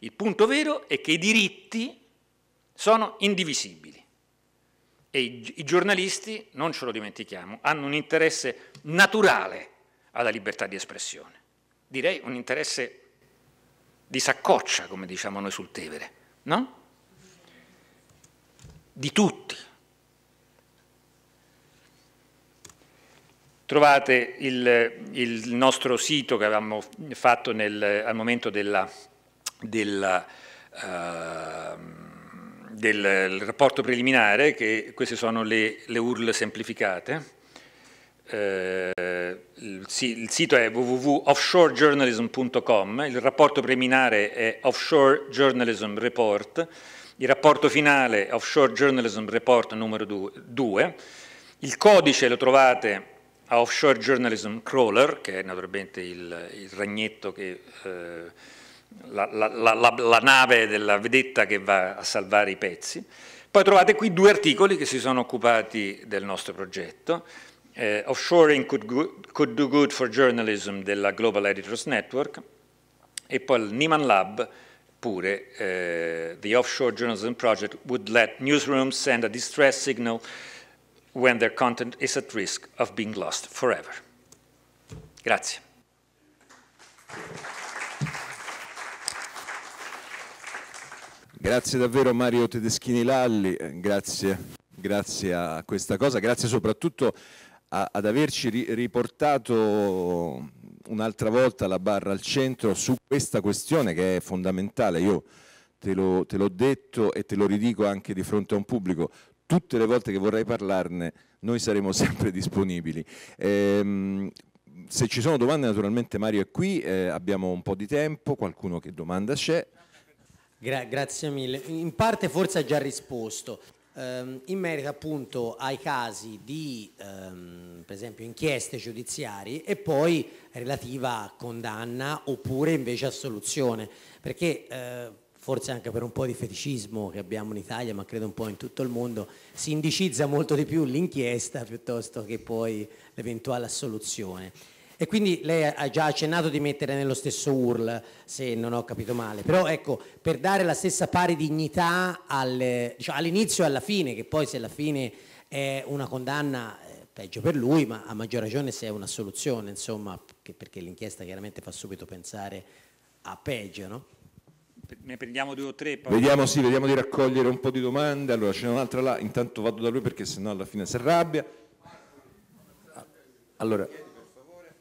Il punto vero è che i diritti sono indivisibili e i, giornalisti, non ce lo dimentichiamo, hanno un interesse naturale alla libertà di espressione, direi un interesse di saccoccia, come diciamo noi sul Tevere, no? Di tutti. Trovate il, il nostro sito che avevamo fatto nel, al momento della, della, uh, del rapporto preliminare, che queste sono le, le URL semplificate. Uh, il, il sito è www.offshorejournalism.com, il rapporto preliminare è Offshore Journalism Report, il rapporto finale è Offshore Journalism Report numero 2, il codice lo trovate a Offshore Journalism Crawler, che è naturalmente il, il ragnetto che... Eh, la, la, la, la, nave della vedetta che va a salvare i pezzi. Poi trovate qui due articoli che si sono occupati del nostro progetto. Eh, Offshoring could, go, could, do good for journalism della Global Editors Network e poi il Nieman Lab pure, eh, The Offshore Journalism Project would let newsrooms send a distress signal when their content is at risk of being lost forever. Grazie. Grazie davvero Mario Tedeschini Lalli, eh, grazie, grazie a questa cosa, grazie soprattutto a, ad averci ri, riportato un'altra volta la barra al centro su questa questione che è fondamentale. Io te l'ho detto e te lo ridico anche di fronte a un pubblico, tutte le volte che vorrai parlarne noi saremo <laughs> sempre disponibili. Ehm, se ci sono domande naturalmente Mario è qui, eh, abbiamo un po' di tempo, qualcuno che domanda c'è. Gra grazie mille, in parte forse ha già risposto. Ehm, in merito appunto ai casi di ehm, per esempio inchieste giudiziarie e poi relativa condanna oppure invece assoluzione, perché eh, forse anche per un po' di feticismo che abbiamo in Italia, ma credo un po' in tutto il mondo, si indicizza molto di più l'inchiesta piuttosto che poi l'eventuale assoluzione. E quindi lei ha già accennato di mettere nello stesso URL, se non ho capito male, però ecco, per dare la stessa pari dignità al, diciamo, all'inizio e alla fine, che poi se alla fine è una condanna eh, peggio per lui, ma a maggior ragione se è una soluzione, insomma, perché l'inchiesta chiaramente fa subito pensare a peggio, no? ne prendiamo due o tre. Poi... Vediamo, sì, vediamo di raccogliere un po' di domande. Allora, c'è un'altra là, intanto vado da lui perché sennò alla fine si arrabbia. Ah, allora,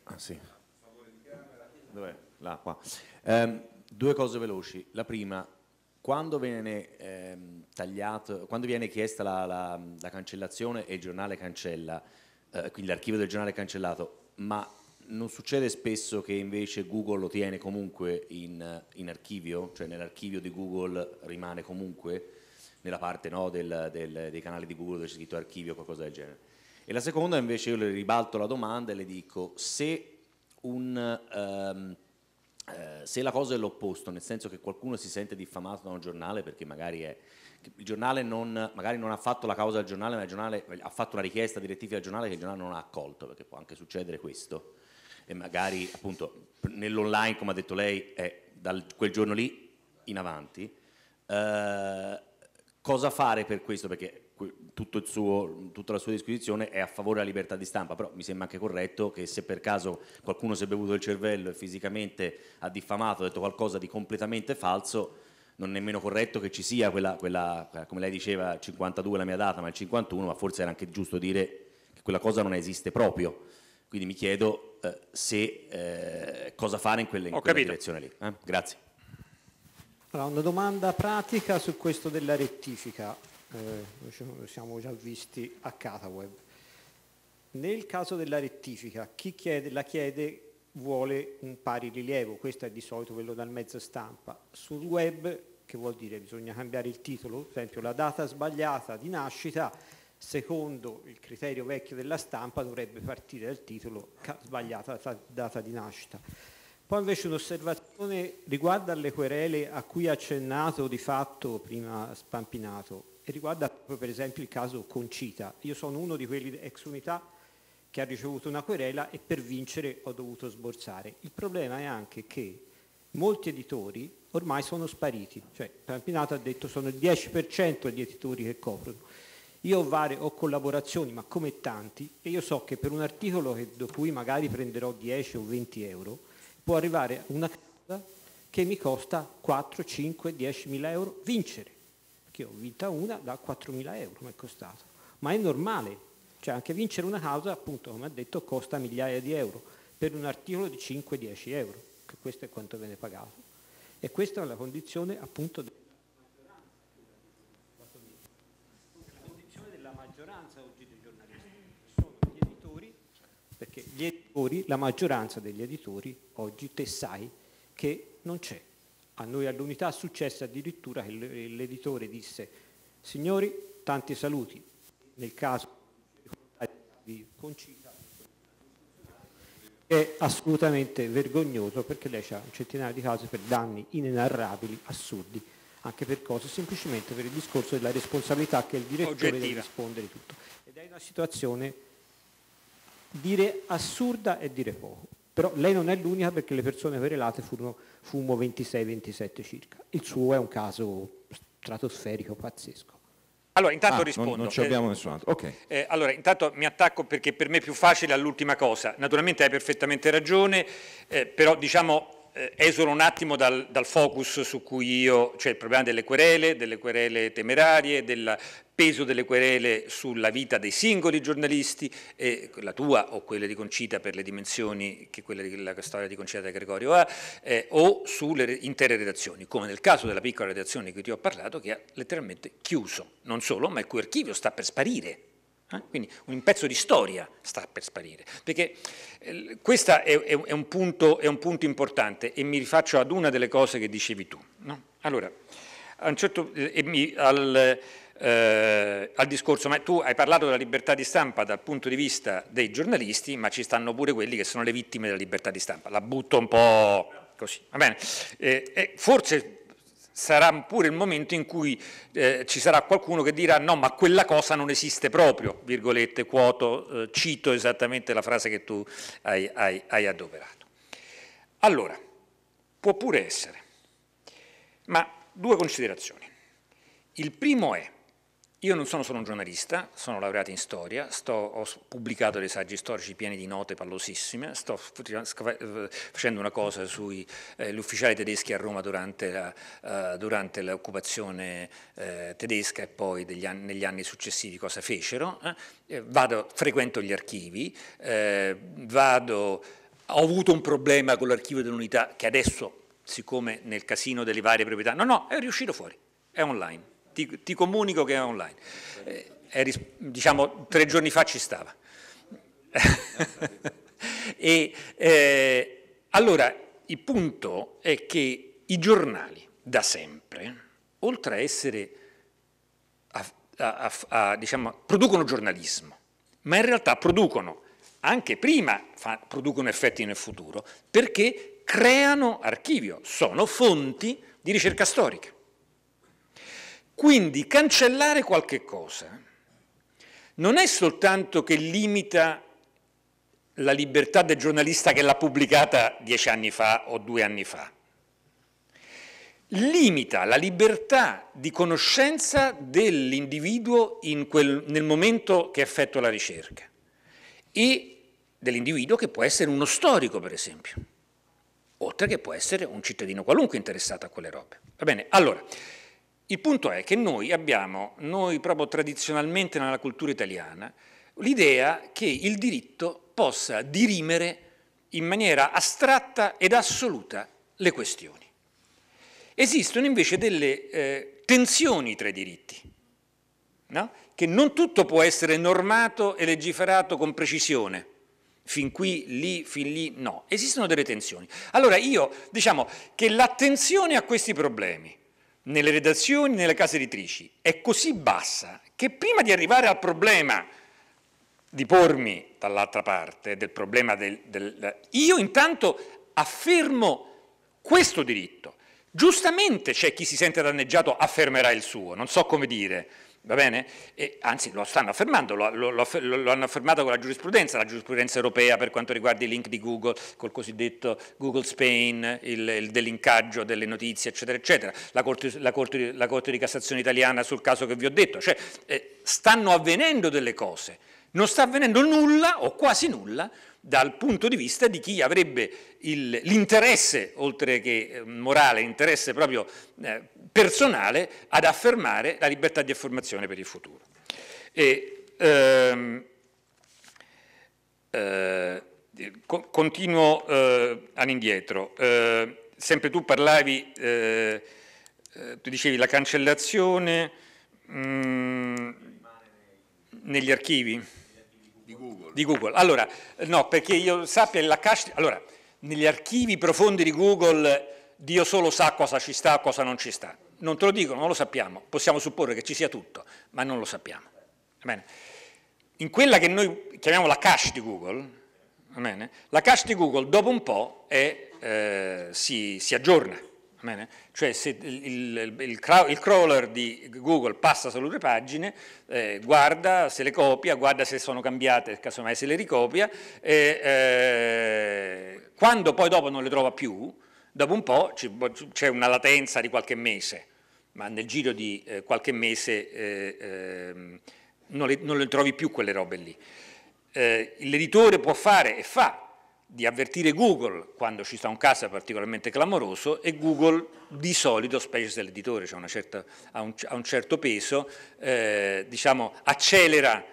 ah, sì. Dov'è? Là, qua. Eh, due cose veloci. La prima, quando viene, ehm, tagliato, quando viene chiesta la, la, la, cancellazione e il giornale cancella, eh, quindi l'archivio del giornale è cancellato, ma non succede spesso che invece Google lo tiene comunque in, in archivio, cioè nell'archivio di Google rimane comunque nella parte no, del, del, dei canali di Google dove c'è scritto archivio o qualcosa del genere. E la seconda invece io le ribalto la domanda e le dico se, un, um, eh, se la cosa è l'opposto, nel senso che qualcuno si sente diffamato da un giornale perché magari è, il giornale non, magari non ha fatto la causa al giornale, ma il giornale ha fatto una richiesta di al giornale che il giornale non ha accolto, perché può anche succedere questo e magari appunto nell'online, come ha detto lei, è da quel giorno lì in avanti. Eh, cosa fare per questo? Perché suo, tutta la sua disquisizione è a favore della libertà di stampa, però mi sembra anche corretto che se per caso qualcuno si è bevuto il cervello e fisicamente ha diffamato, ha detto qualcosa di completamente falso, non è nemmeno corretto che ci sia quella, quella come lei diceva, 52 la mia data, ma il 51, ma forse era anche giusto dire che quella cosa non esiste proprio. Quindi mi chiedo eh, se, eh, cosa fare in, quelle, in quella direzione lì. Eh? Grazie. Allora, una domanda pratica su questo della rettifica. Noi eh, siamo già visti a Cataweb. Nel caso della rettifica, chi chiede, la chiede vuole un pari rilievo, questo è di solito quello dal mezzo stampa. Sul web, che vuol dire bisogna cambiare il titolo, per esempio la data sbagliata di nascita secondo il criterio vecchio della stampa dovrebbe partire dal titolo sbagliata data di nascita. Poi invece un'osservazione riguarda le querele a cui ha accennato di fatto prima Spampinato e riguarda proprio per esempio il caso Concita. Io sono uno di quelli ex unità che ha ricevuto una querela e per vincere ho dovuto sborsare. Il problema è anche che molti editori ormai sono spariti, cioè Spampinato ha detto sono il 10% gli editori che coprono io ho, varie, ho collaborazioni, ma come tanti, e io so che per un articolo che, dopo cui magari prenderò 10 o 20 euro, può arrivare una cosa che mi costa 4, 5, 10 mila euro vincere. Perché ho vinta una da 4 mila euro, mi è costato. Ma è normale, cioè anche vincere una causa, appunto, come ha detto, costa migliaia di euro, per un articolo di 5-10 euro, che questo è quanto viene pagato. E questa è la condizione appunto del perché gli editori, la maggioranza degli editori oggi te sai che non c'è. A noi all'unità successe addirittura che l'editore disse signori tanti saluti, nel caso di Concita è assolutamente vergognoso perché lei ha un centinaio di casi per danni inenarrabili, assurdi, anche per cose semplicemente per il discorso della responsabilità che il direttore Oggettiva. deve rispondere tutto. Ed è una situazione dire assurda è dire poco. Però lei non è l'unica perché le persone querelate furono, fumo 26-27 circa. Il suo è un caso stratosferico pazzesco. Allora, intanto ah, rispondo. Non, non ci abbiamo eh, nessun altro. Okay. Eh, allora, intanto mi attacco perché per me è più facile all'ultima cosa. Naturalmente hai perfettamente ragione, eh, però diciamo eh, esolo un attimo dal, dal, focus su cui io, cioè il problema delle querele, delle querele temerarie, del peso delle querele sulla vita dei singoli giornalisti, eh, la tua o quella di Concita per le dimensioni che quella della storia di Concita da Gregorio ha, eh, o sulle intere redazioni, come nel caso della piccola redazione di cui ti ho parlato che ha letteralmente chiuso, non solo, ma il cui archivio sta per sparire eh? Quindi un pezzo di storia sta per sparire, perché eh, questo è, è, è, un punto importante e mi rifaccio ad una delle cose che dicevi tu. No? Allora, a un certo, eh, al, al, discorso, ma tu hai parlato della libertà di stampa dal punto di vista dei giornalisti, ma ci stanno pure quelli che sono le vittime della libertà di stampa, la butto un po' così, va bene? forse sarà pure il momento in cui eh, ci sarà qualcuno che dirà no, ma quella cosa non esiste proprio, virgolette, quoto, eh, cito esattamente la frase che tu hai, hai, hai adoperato. Allora, può pure essere, ma due considerazioni. Il primo è io non sono solo un giornalista, sono laureato in storia, sto, ho pubblicato dei saggi storici pieni di note pallosissime, sto eh, facendo una cosa sugli eh, ufficiali tedeschi a Roma eh, durante, l'occupazione eh, tedesca e poi anni, negli anni successivi cosa fecero. Eh. Vado, frequento gli archivi, vado, ho avuto un problema con l'archivio dell'unità che adesso, siccome nel casino delle varie proprietà, no, no, è riuscito fuori, è online ti, ti comunico che è online. Eh, è, diciamo tre giorni fa ci stava. <laughs> e, eh, allora, il punto è che i giornali da sempre, oltre a essere, a, a, a, diciamo, producono giornalismo, ma in realtà producono anche prima fa, producono effetti nel futuro, perché creano archivio, sono fonti di ricerca storica. Quindi cancellare qualche cosa non è soltanto che limita la libertà del giornalista che l'ha pubblicata dieci anni fa o due anni fa, limita la libertà di conoscenza dell'individuo nel momento che effettua la ricerca e dell'individuo che può essere uno storico, per esempio, oltre che può essere un cittadino qualunque interessato a quelle robe. Va bene, allora... Il punto è che noi abbiamo, noi proprio tradizionalmente nella cultura italiana, l'idea che il diritto possa dirimere in maniera astratta ed assoluta le questioni. Esistono invece delle eh, tensioni tra i diritti, no? che non tutto può essere normato e legiferato con precisione, fin qui, lì, fin lì, no. Esistono delle tensioni. Allora io diciamo che l'attenzione a questi problemi, nelle redazioni, nelle case editrici, è così bassa che prima di arrivare al problema di pormi dall'altra parte, del problema del, del... Io intanto affermo questo diritto. Giustamente c'è chi si sente danneggiato affermerà il suo, non so come dire va bene? E, anzi lo stanno affermando, lo, lo, lo, lo, hanno affermato con la giurisprudenza, la giurisprudenza europea per quanto riguarda i link di Google, col cosiddetto Google Spain, il, il delincaggio delle notizie, eccetera, eccetera, la corte, la, corte, la corte, di Cassazione italiana sul caso che vi ho detto, cioè eh, stanno avvenendo delle cose, non sta avvenendo nulla o quasi nulla dal punto di vista di chi avrebbe l'interesse, oltre che eh, morale, interesse proprio eh, personale ad affermare la libertà di affermazione per il futuro. E, ehm, eh, continuo eh, all'indietro. Eh, sempre tu parlavi, eh, eh, tu dicevi la cancellazione mh, mm, negli archivi di Google. di Google. Allora, no, perché io sappia la cache... Allora, negli archivi profondi di Google Dio solo sa cosa ci sta, e cosa non ci sta. Non te lo dicono, non lo sappiamo. Possiamo supporre che ci sia tutto, ma non lo sappiamo. Bene. In quella che noi chiamiamo la cache di Google, bene, la cache di Google dopo un po' è, eh, si, si, aggiorna. Bene. Cioè se il, il, il, il, crawler di Google passa solo due pagine, eh, guarda se le copia, guarda se sono cambiate, casomai se le ricopia, e, eh, quando poi dopo non le trova più, Dopo un po' c'è una latenza di qualche mese, ma nel giro di eh, qualche mese eh, ehm, non, le, non, le, trovi più quelle robe lì. Eh, l'editore può fare e fa di avvertire Google quando ci sta un caso particolarmente clamoroso e Google di solito, specie se l'editore cioè ha, un, un, certo peso, eh, diciamo, accelera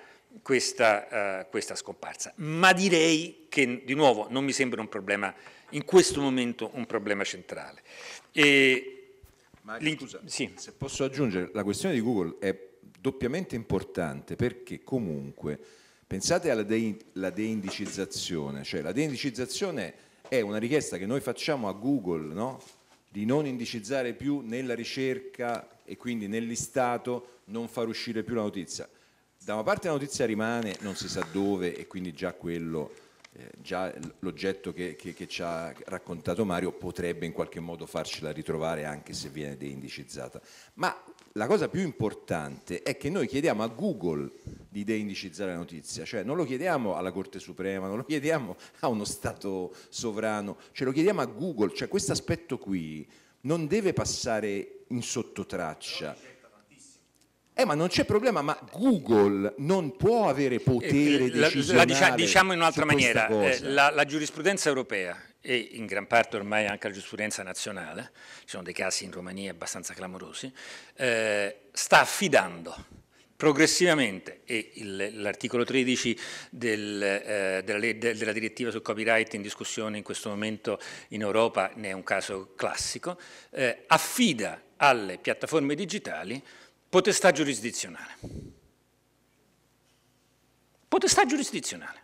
questa, eh, questa, scomparsa. Ma direi che di nuovo non mi sembra un problema in questo momento un problema centrale. E Mario, scusa, sì. se posso aggiungere, la questione di Google è doppiamente importante perché comunque pensate alla de- la deindicizzazione, cioè la deindicizzazione è una richiesta che noi facciamo a Google no? di non indicizzare più nella ricerca e quindi nell'istato non far uscire più la notizia. Da una parte la notizia rimane, non si sa dove e quindi già quello eh, già l'oggetto che, che, che, ci ha raccontato Mario potrebbe in qualche modo farcela ritrovare anche se viene deindicizzata. Ma la cosa più importante è che noi chiediamo a Google di deindicizzare la notizia, cioè non lo chiediamo alla Corte Suprema, non lo chiediamo a uno Stato sovrano, ce lo chiediamo a Google, cioè questo aspetto qui non deve passare in sottotraccia eh, ma non c'è problema, ma Google non può avere potere decisionale. Eh, la, la diciamo in un'altra maniera, eh, la, la, giurisprudenza europea e in gran parte ormai anche la giurisprudenza nazionale, ci sono dei casi in Romania abbastanza clamorosi, eh, sta affidando progressivamente e l'articolo 13 del, eh, della, della direttiva sul copyright in discussione in questo momento in Europa ne è un caso classico, eh, affida alle piattaforme digitali potestà giurisdizionale. Potestà giurisdizionale.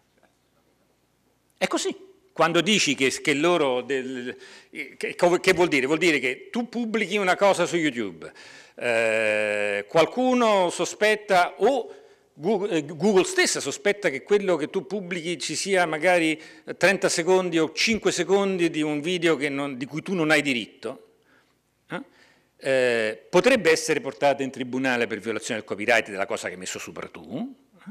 È così. Quando dici che, che loro... Del, che, che, vuol dire? Vuol dire che tu pubblichi una cosa su YouTube, eh, qualcuno sospetta o... Eh, Google stessa sospetta che quello che tu pubblichi ci sia magari 30 secondi o 5 secondi di un video non, di cui tu non hai diritto, eh, potrebbe essere portata in tribunale per violazione del copyright della cosa che hai messo sopra tu, eh?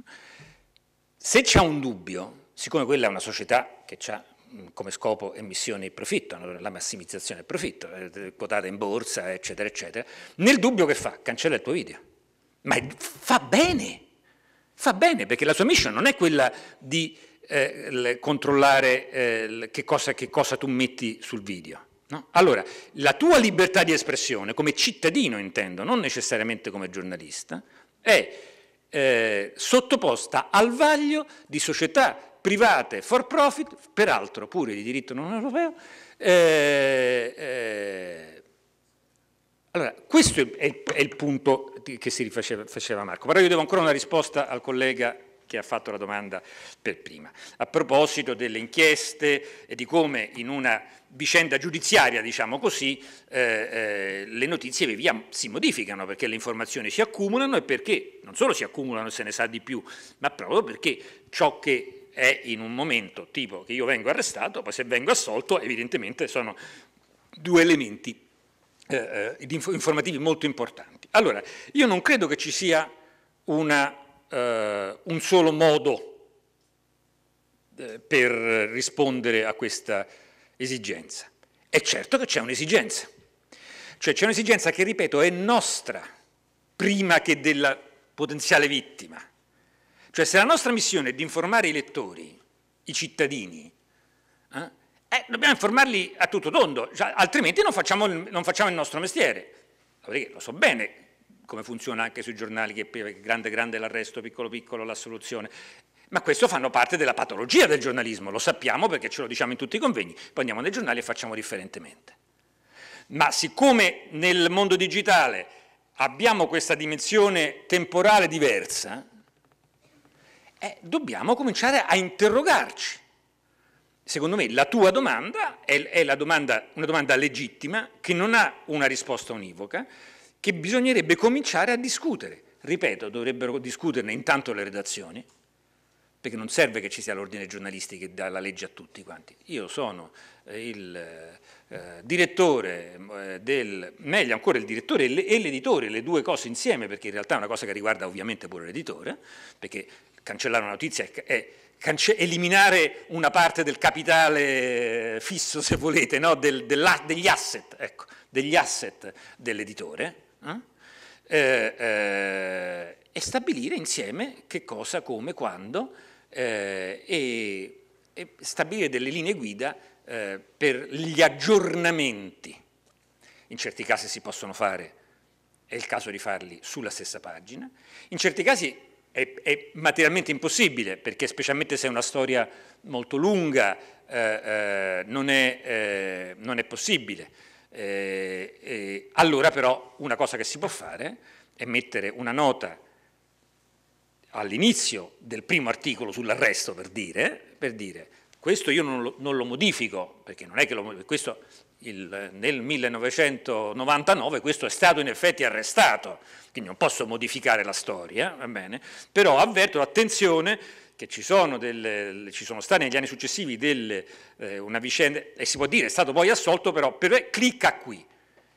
se c'è un dubbio, siccome quella è una società che ha mm, come scopo emissione e profitto, la massimizzazione del profitto, eh, quotata in borsa, eccetera, eccetera, nel dubbio che fa? Cancella il tuo video. Ma fa bene, fa bene, perché la sua mission non è quella di eh, controllare eh, che, cosa, che cosa tu metti sul video, No? Allora, la tua libertà di espressione, come cittadino intendo, non necessariamente come giornalista, è eh, sottoposta al vaglio di società private for profit, peraltro pure di diritto non europeo. Eh, eh. Allora, questo è il, è il, punto che si rifaceva Marco, però io devo ancora una risposta al collega che ha fatto la domanda per prima. A proposito delle inchieste e di come in una vicenda giudiziaria, diciamo così, eh, eh, le notizie via si modificano perché le informazioni si accumulano e perché non solo si accumulano e se ne sa di più, ma proprio perché ciò che è in un momento tipo che io vengo arrestato, poi se vengo assolto evidentemente sono due elementi eh, eh informativi molto importanti. Allora, io non credo che ci sia una eh, un solo modo eh, per rispondere a questa esigenza. È certo che c'è un'esigenza, cioè c'è un'esigenza che, ripeto, è nostra prima che della potenziale vittima. Cioè se la nostra missione è di informare i lettori, i cittadini, eh, eh dobbiamo informarli a tutto tondo, cioè, altrimenti non facciamo, non facciamo, il nostro mestiere. Lo so bene come funziona anche sui giornali, che grande grande l'arresto, piccolo piccolo l'assoluzione. Ma questo fanno parte della patologia del giornalismo, lo sappiamo perché ce lo diciamo in tutti i convegni, poi andiamo nei giornali e facciamo differentemente. Ma siccome nel mondo digitale abbiamo questa dimensione temporale diversa, eh, dobbiamo cominciare a interrogarci. Secondo me la tua domanda è, è domanda, una domanda legittima che non ha una risposta univoca, che bisognerebbe cominciare a discutere. Ripeto, dovrebbero discuterne intanto le redazioni, perché non serve che ci sia l'ordine giornalisti che dà la legge a tutti quanti. Io sono eh, il eh, direttore mm, eh, del, meglio ancora il direttore e l'editore, le due cose insieme, perché in realtà è una cosa che riguarda ovviamente pure l'editore, perché cancellare una notizia è, cance eliminare una parte del capitale fisso, se volete, no? del, degli asset, ecco, asset dell'editore eh? eh, eh, e stabilire insieme che cosa, come, quando eh, e, e, stabilire delle linee guida eh, per gli aggiornamenti. In certi casi si possono fare, è il caso di farli sulla stessa pagina, in certi casi è, è materialmente impossibile perché specialmente se è una storia molto lunga eh, non è, non è possibile eh, eh, allora però una cosa che si può fare è mettere una nota all'inizio del primo articolo sull'arresto per dire, per dire questo io non lo, non lo, modifico, perché non è che lo questo il, nel 1999 questo è stato in effetti arrestato, quindi non posso modificare la storia, va bene? però avverto attenzione che ci sono, delle, ci sono state negli anni successivi delle, eh, una vicenda, e si può dire è stato poi assolto, però per, clicca qui.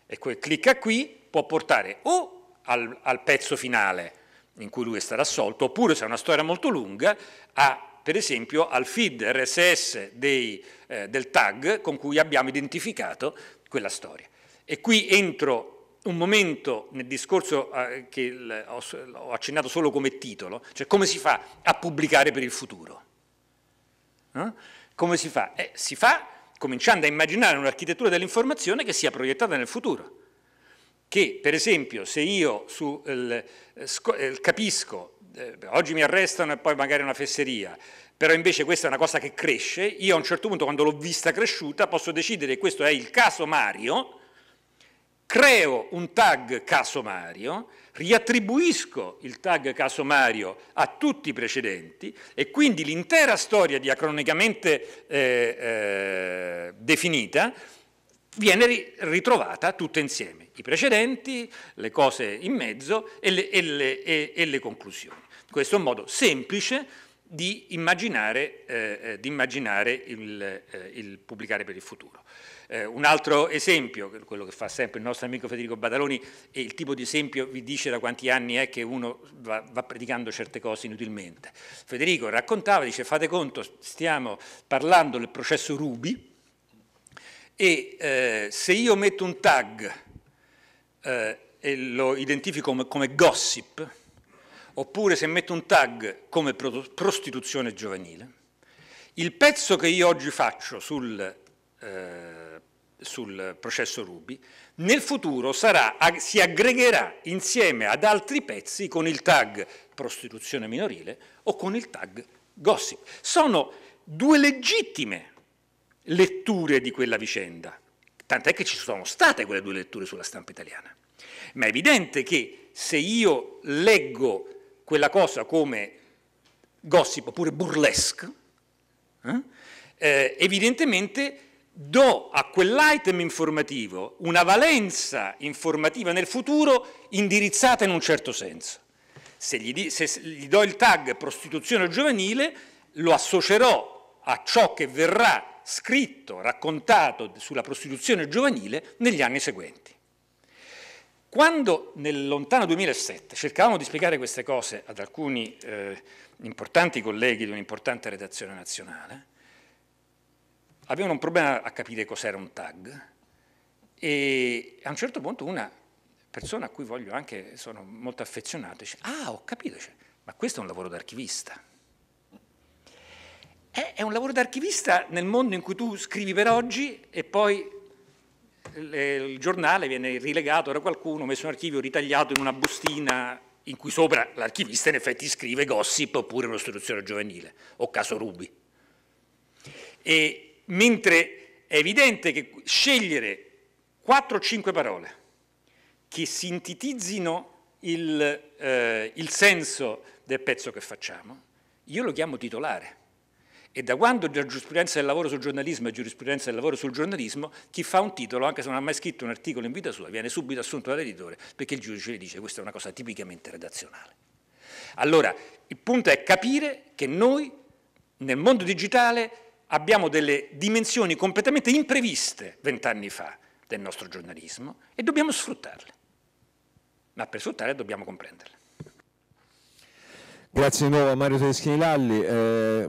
E quel clicca qui può portare o al, al pezzo finale in cui lui è stato assolto, oppure se è una storia molto lunga, a per esempio al feed RSS dei, eh, del tag con cui abbiamo identificato quella storia. E qui entro un momento nel discorso eh, che ho accennato solo come titolo, cioè come si fa a pubblicare per il futuro? Eh? Come si fa? Eh, si fa cominciando a immaginare un'architettura dell'informazione che sia proiettata nel futuro, che per esempio se io su, eh, eh, capisco, eh, oggi mi arrestano e poi magari è una fesseria, però invece questa è una cosa che cresce, io a un certo punto quando l'ho vista cresciuta posso decidere che questo è il caso Mario, creo un tag casomario, riattribuisco il tag casomario a tutti i precedenti e quindi l'intera storia diacronicamente eh, eh, definita viene ritrovata tutta insieme, i precedenti, le cose in mezzo e le, e le, e, e le conclusioni. Questo è un modo semplice di immaginare, eh, eh, di immaginare il, eh, il, pubblicare per il futuro. Eh, un altro esempio, quello che fa sempre il nostro amico Federico Badaloni, e il tipo di esempio vi dice da quanti anni è che uno va, va predicando certe cose inutilmente. Federico raccontava, dice fate conto, stiamo parlando del processo Ruby e eh, se io metto un tag eh, e lo identifico come, come gossip, oppure se metto un tag come prostituzione giovanile, il pezzo che io oggi faccio sul, eh, sul processo Ruby, nel futuro sarà, si aggregherà insieme ad altri pezzi con il tag prostituzione minorile o con il tag gossip. Sono due legittime letture di quella vicenda, tant'è che ci sono state quelle due letture sulla stampa italiana. Ma è evidente che se io leggo quella cosa come gossip oppure burlesque, eh, eh? evidentemente do a quell'item informativo una valenza informativa nel futuro indirizzata in un certo senso. Se gli, se gli do il tag prostituzione giovanile, lo associerò a ciò che verrà scritto, raccontato sulla prostituzione giovanile negli anni seguenti. Quando nel lontano 2007 cercavamo di spiegare queste cose ad alcuni eh, importanti colleghi di un'importante redazione nazionale, avevano un problema a capire cos'era un tag e a un certo punto una persona a cui voglio anche, sono molto affezionato, dice, ah ho capito, dice, ma questo è un lavoro d'archivista. È un lavoro d'archivista nel mondo in cui tu scrivi per oggi e poi il giornale viene rilegato da qualcuno, messo in archivio, ritagliato in una bustina in cui sopra l'archivista in effetti scrive gossip oppure prostituzione giovanile o caso Rubi. E mentre è evidente che scegliere 4 o 5 parole che sintetizzino il, eh, il senso del pezzo che facciamo, io lo chiamo titolare. E da quando la giurisprudenza del lavoro sul giornalismo è giurisprudenza del lavoro sul giornalismo, chi fa un titolo, anche se non ha mai scritto un articolo in vita sua, viene subito assunto dall'editore perché il giudice gli dice questa è una cosa tipicamente redazionale. Allora, il punto è capire che noi nel mondo digitale abbiamo delle dimensioni completamente impreviste vent'anni fa del nostro giornalismo e dobbiamo sfruttarle. Ma per sfruttarle dobbiamo comprenderle. Grazie di nuovo a Mario Tedeschini Lalli. Eh,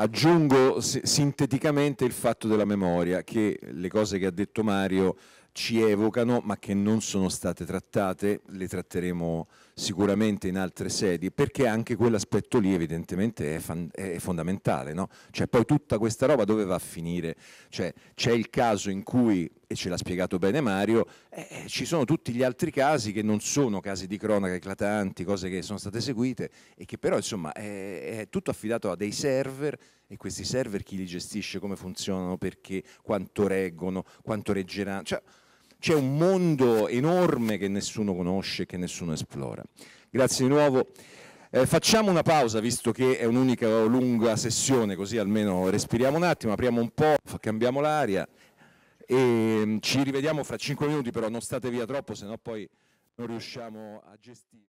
Aggiungo sinteticamente il fatto della memoria, che le cose che ha detto Mario ci evocano, ma che non sono state trattate, le tratteremo sicuramente in altre sedi, perché anche quell'aspetto lì evidentemente è, è fondamentale. No? Cioè, poi tutta questa roba dove va a finire? Cioè, c'è il caso in cui, e ce l'ha spiegato bene Mario, eh, eh, ci sono tutti gli altri casi che non sono casi di cronaca eclatanti, cose che sono state seguite e che però insomma è, è tutto affidato a dei server e questi server chi li gestisce, come funzionano, perché, quanto reggono, quanto reggeranno. Cioè, c'è un mondo enorme che nessuno conosce, che nessuno esplora. Grazie di nuovo. Eh, facciamo una pausa, visto che è un'unica lunga sessione, così almeno respiriamo un attimo, apriamo un po', cambiamo l'aria e mm, ci rivediamo fra cinque minuti, però non state via troppo, sennò poi non riusciamo a gestire.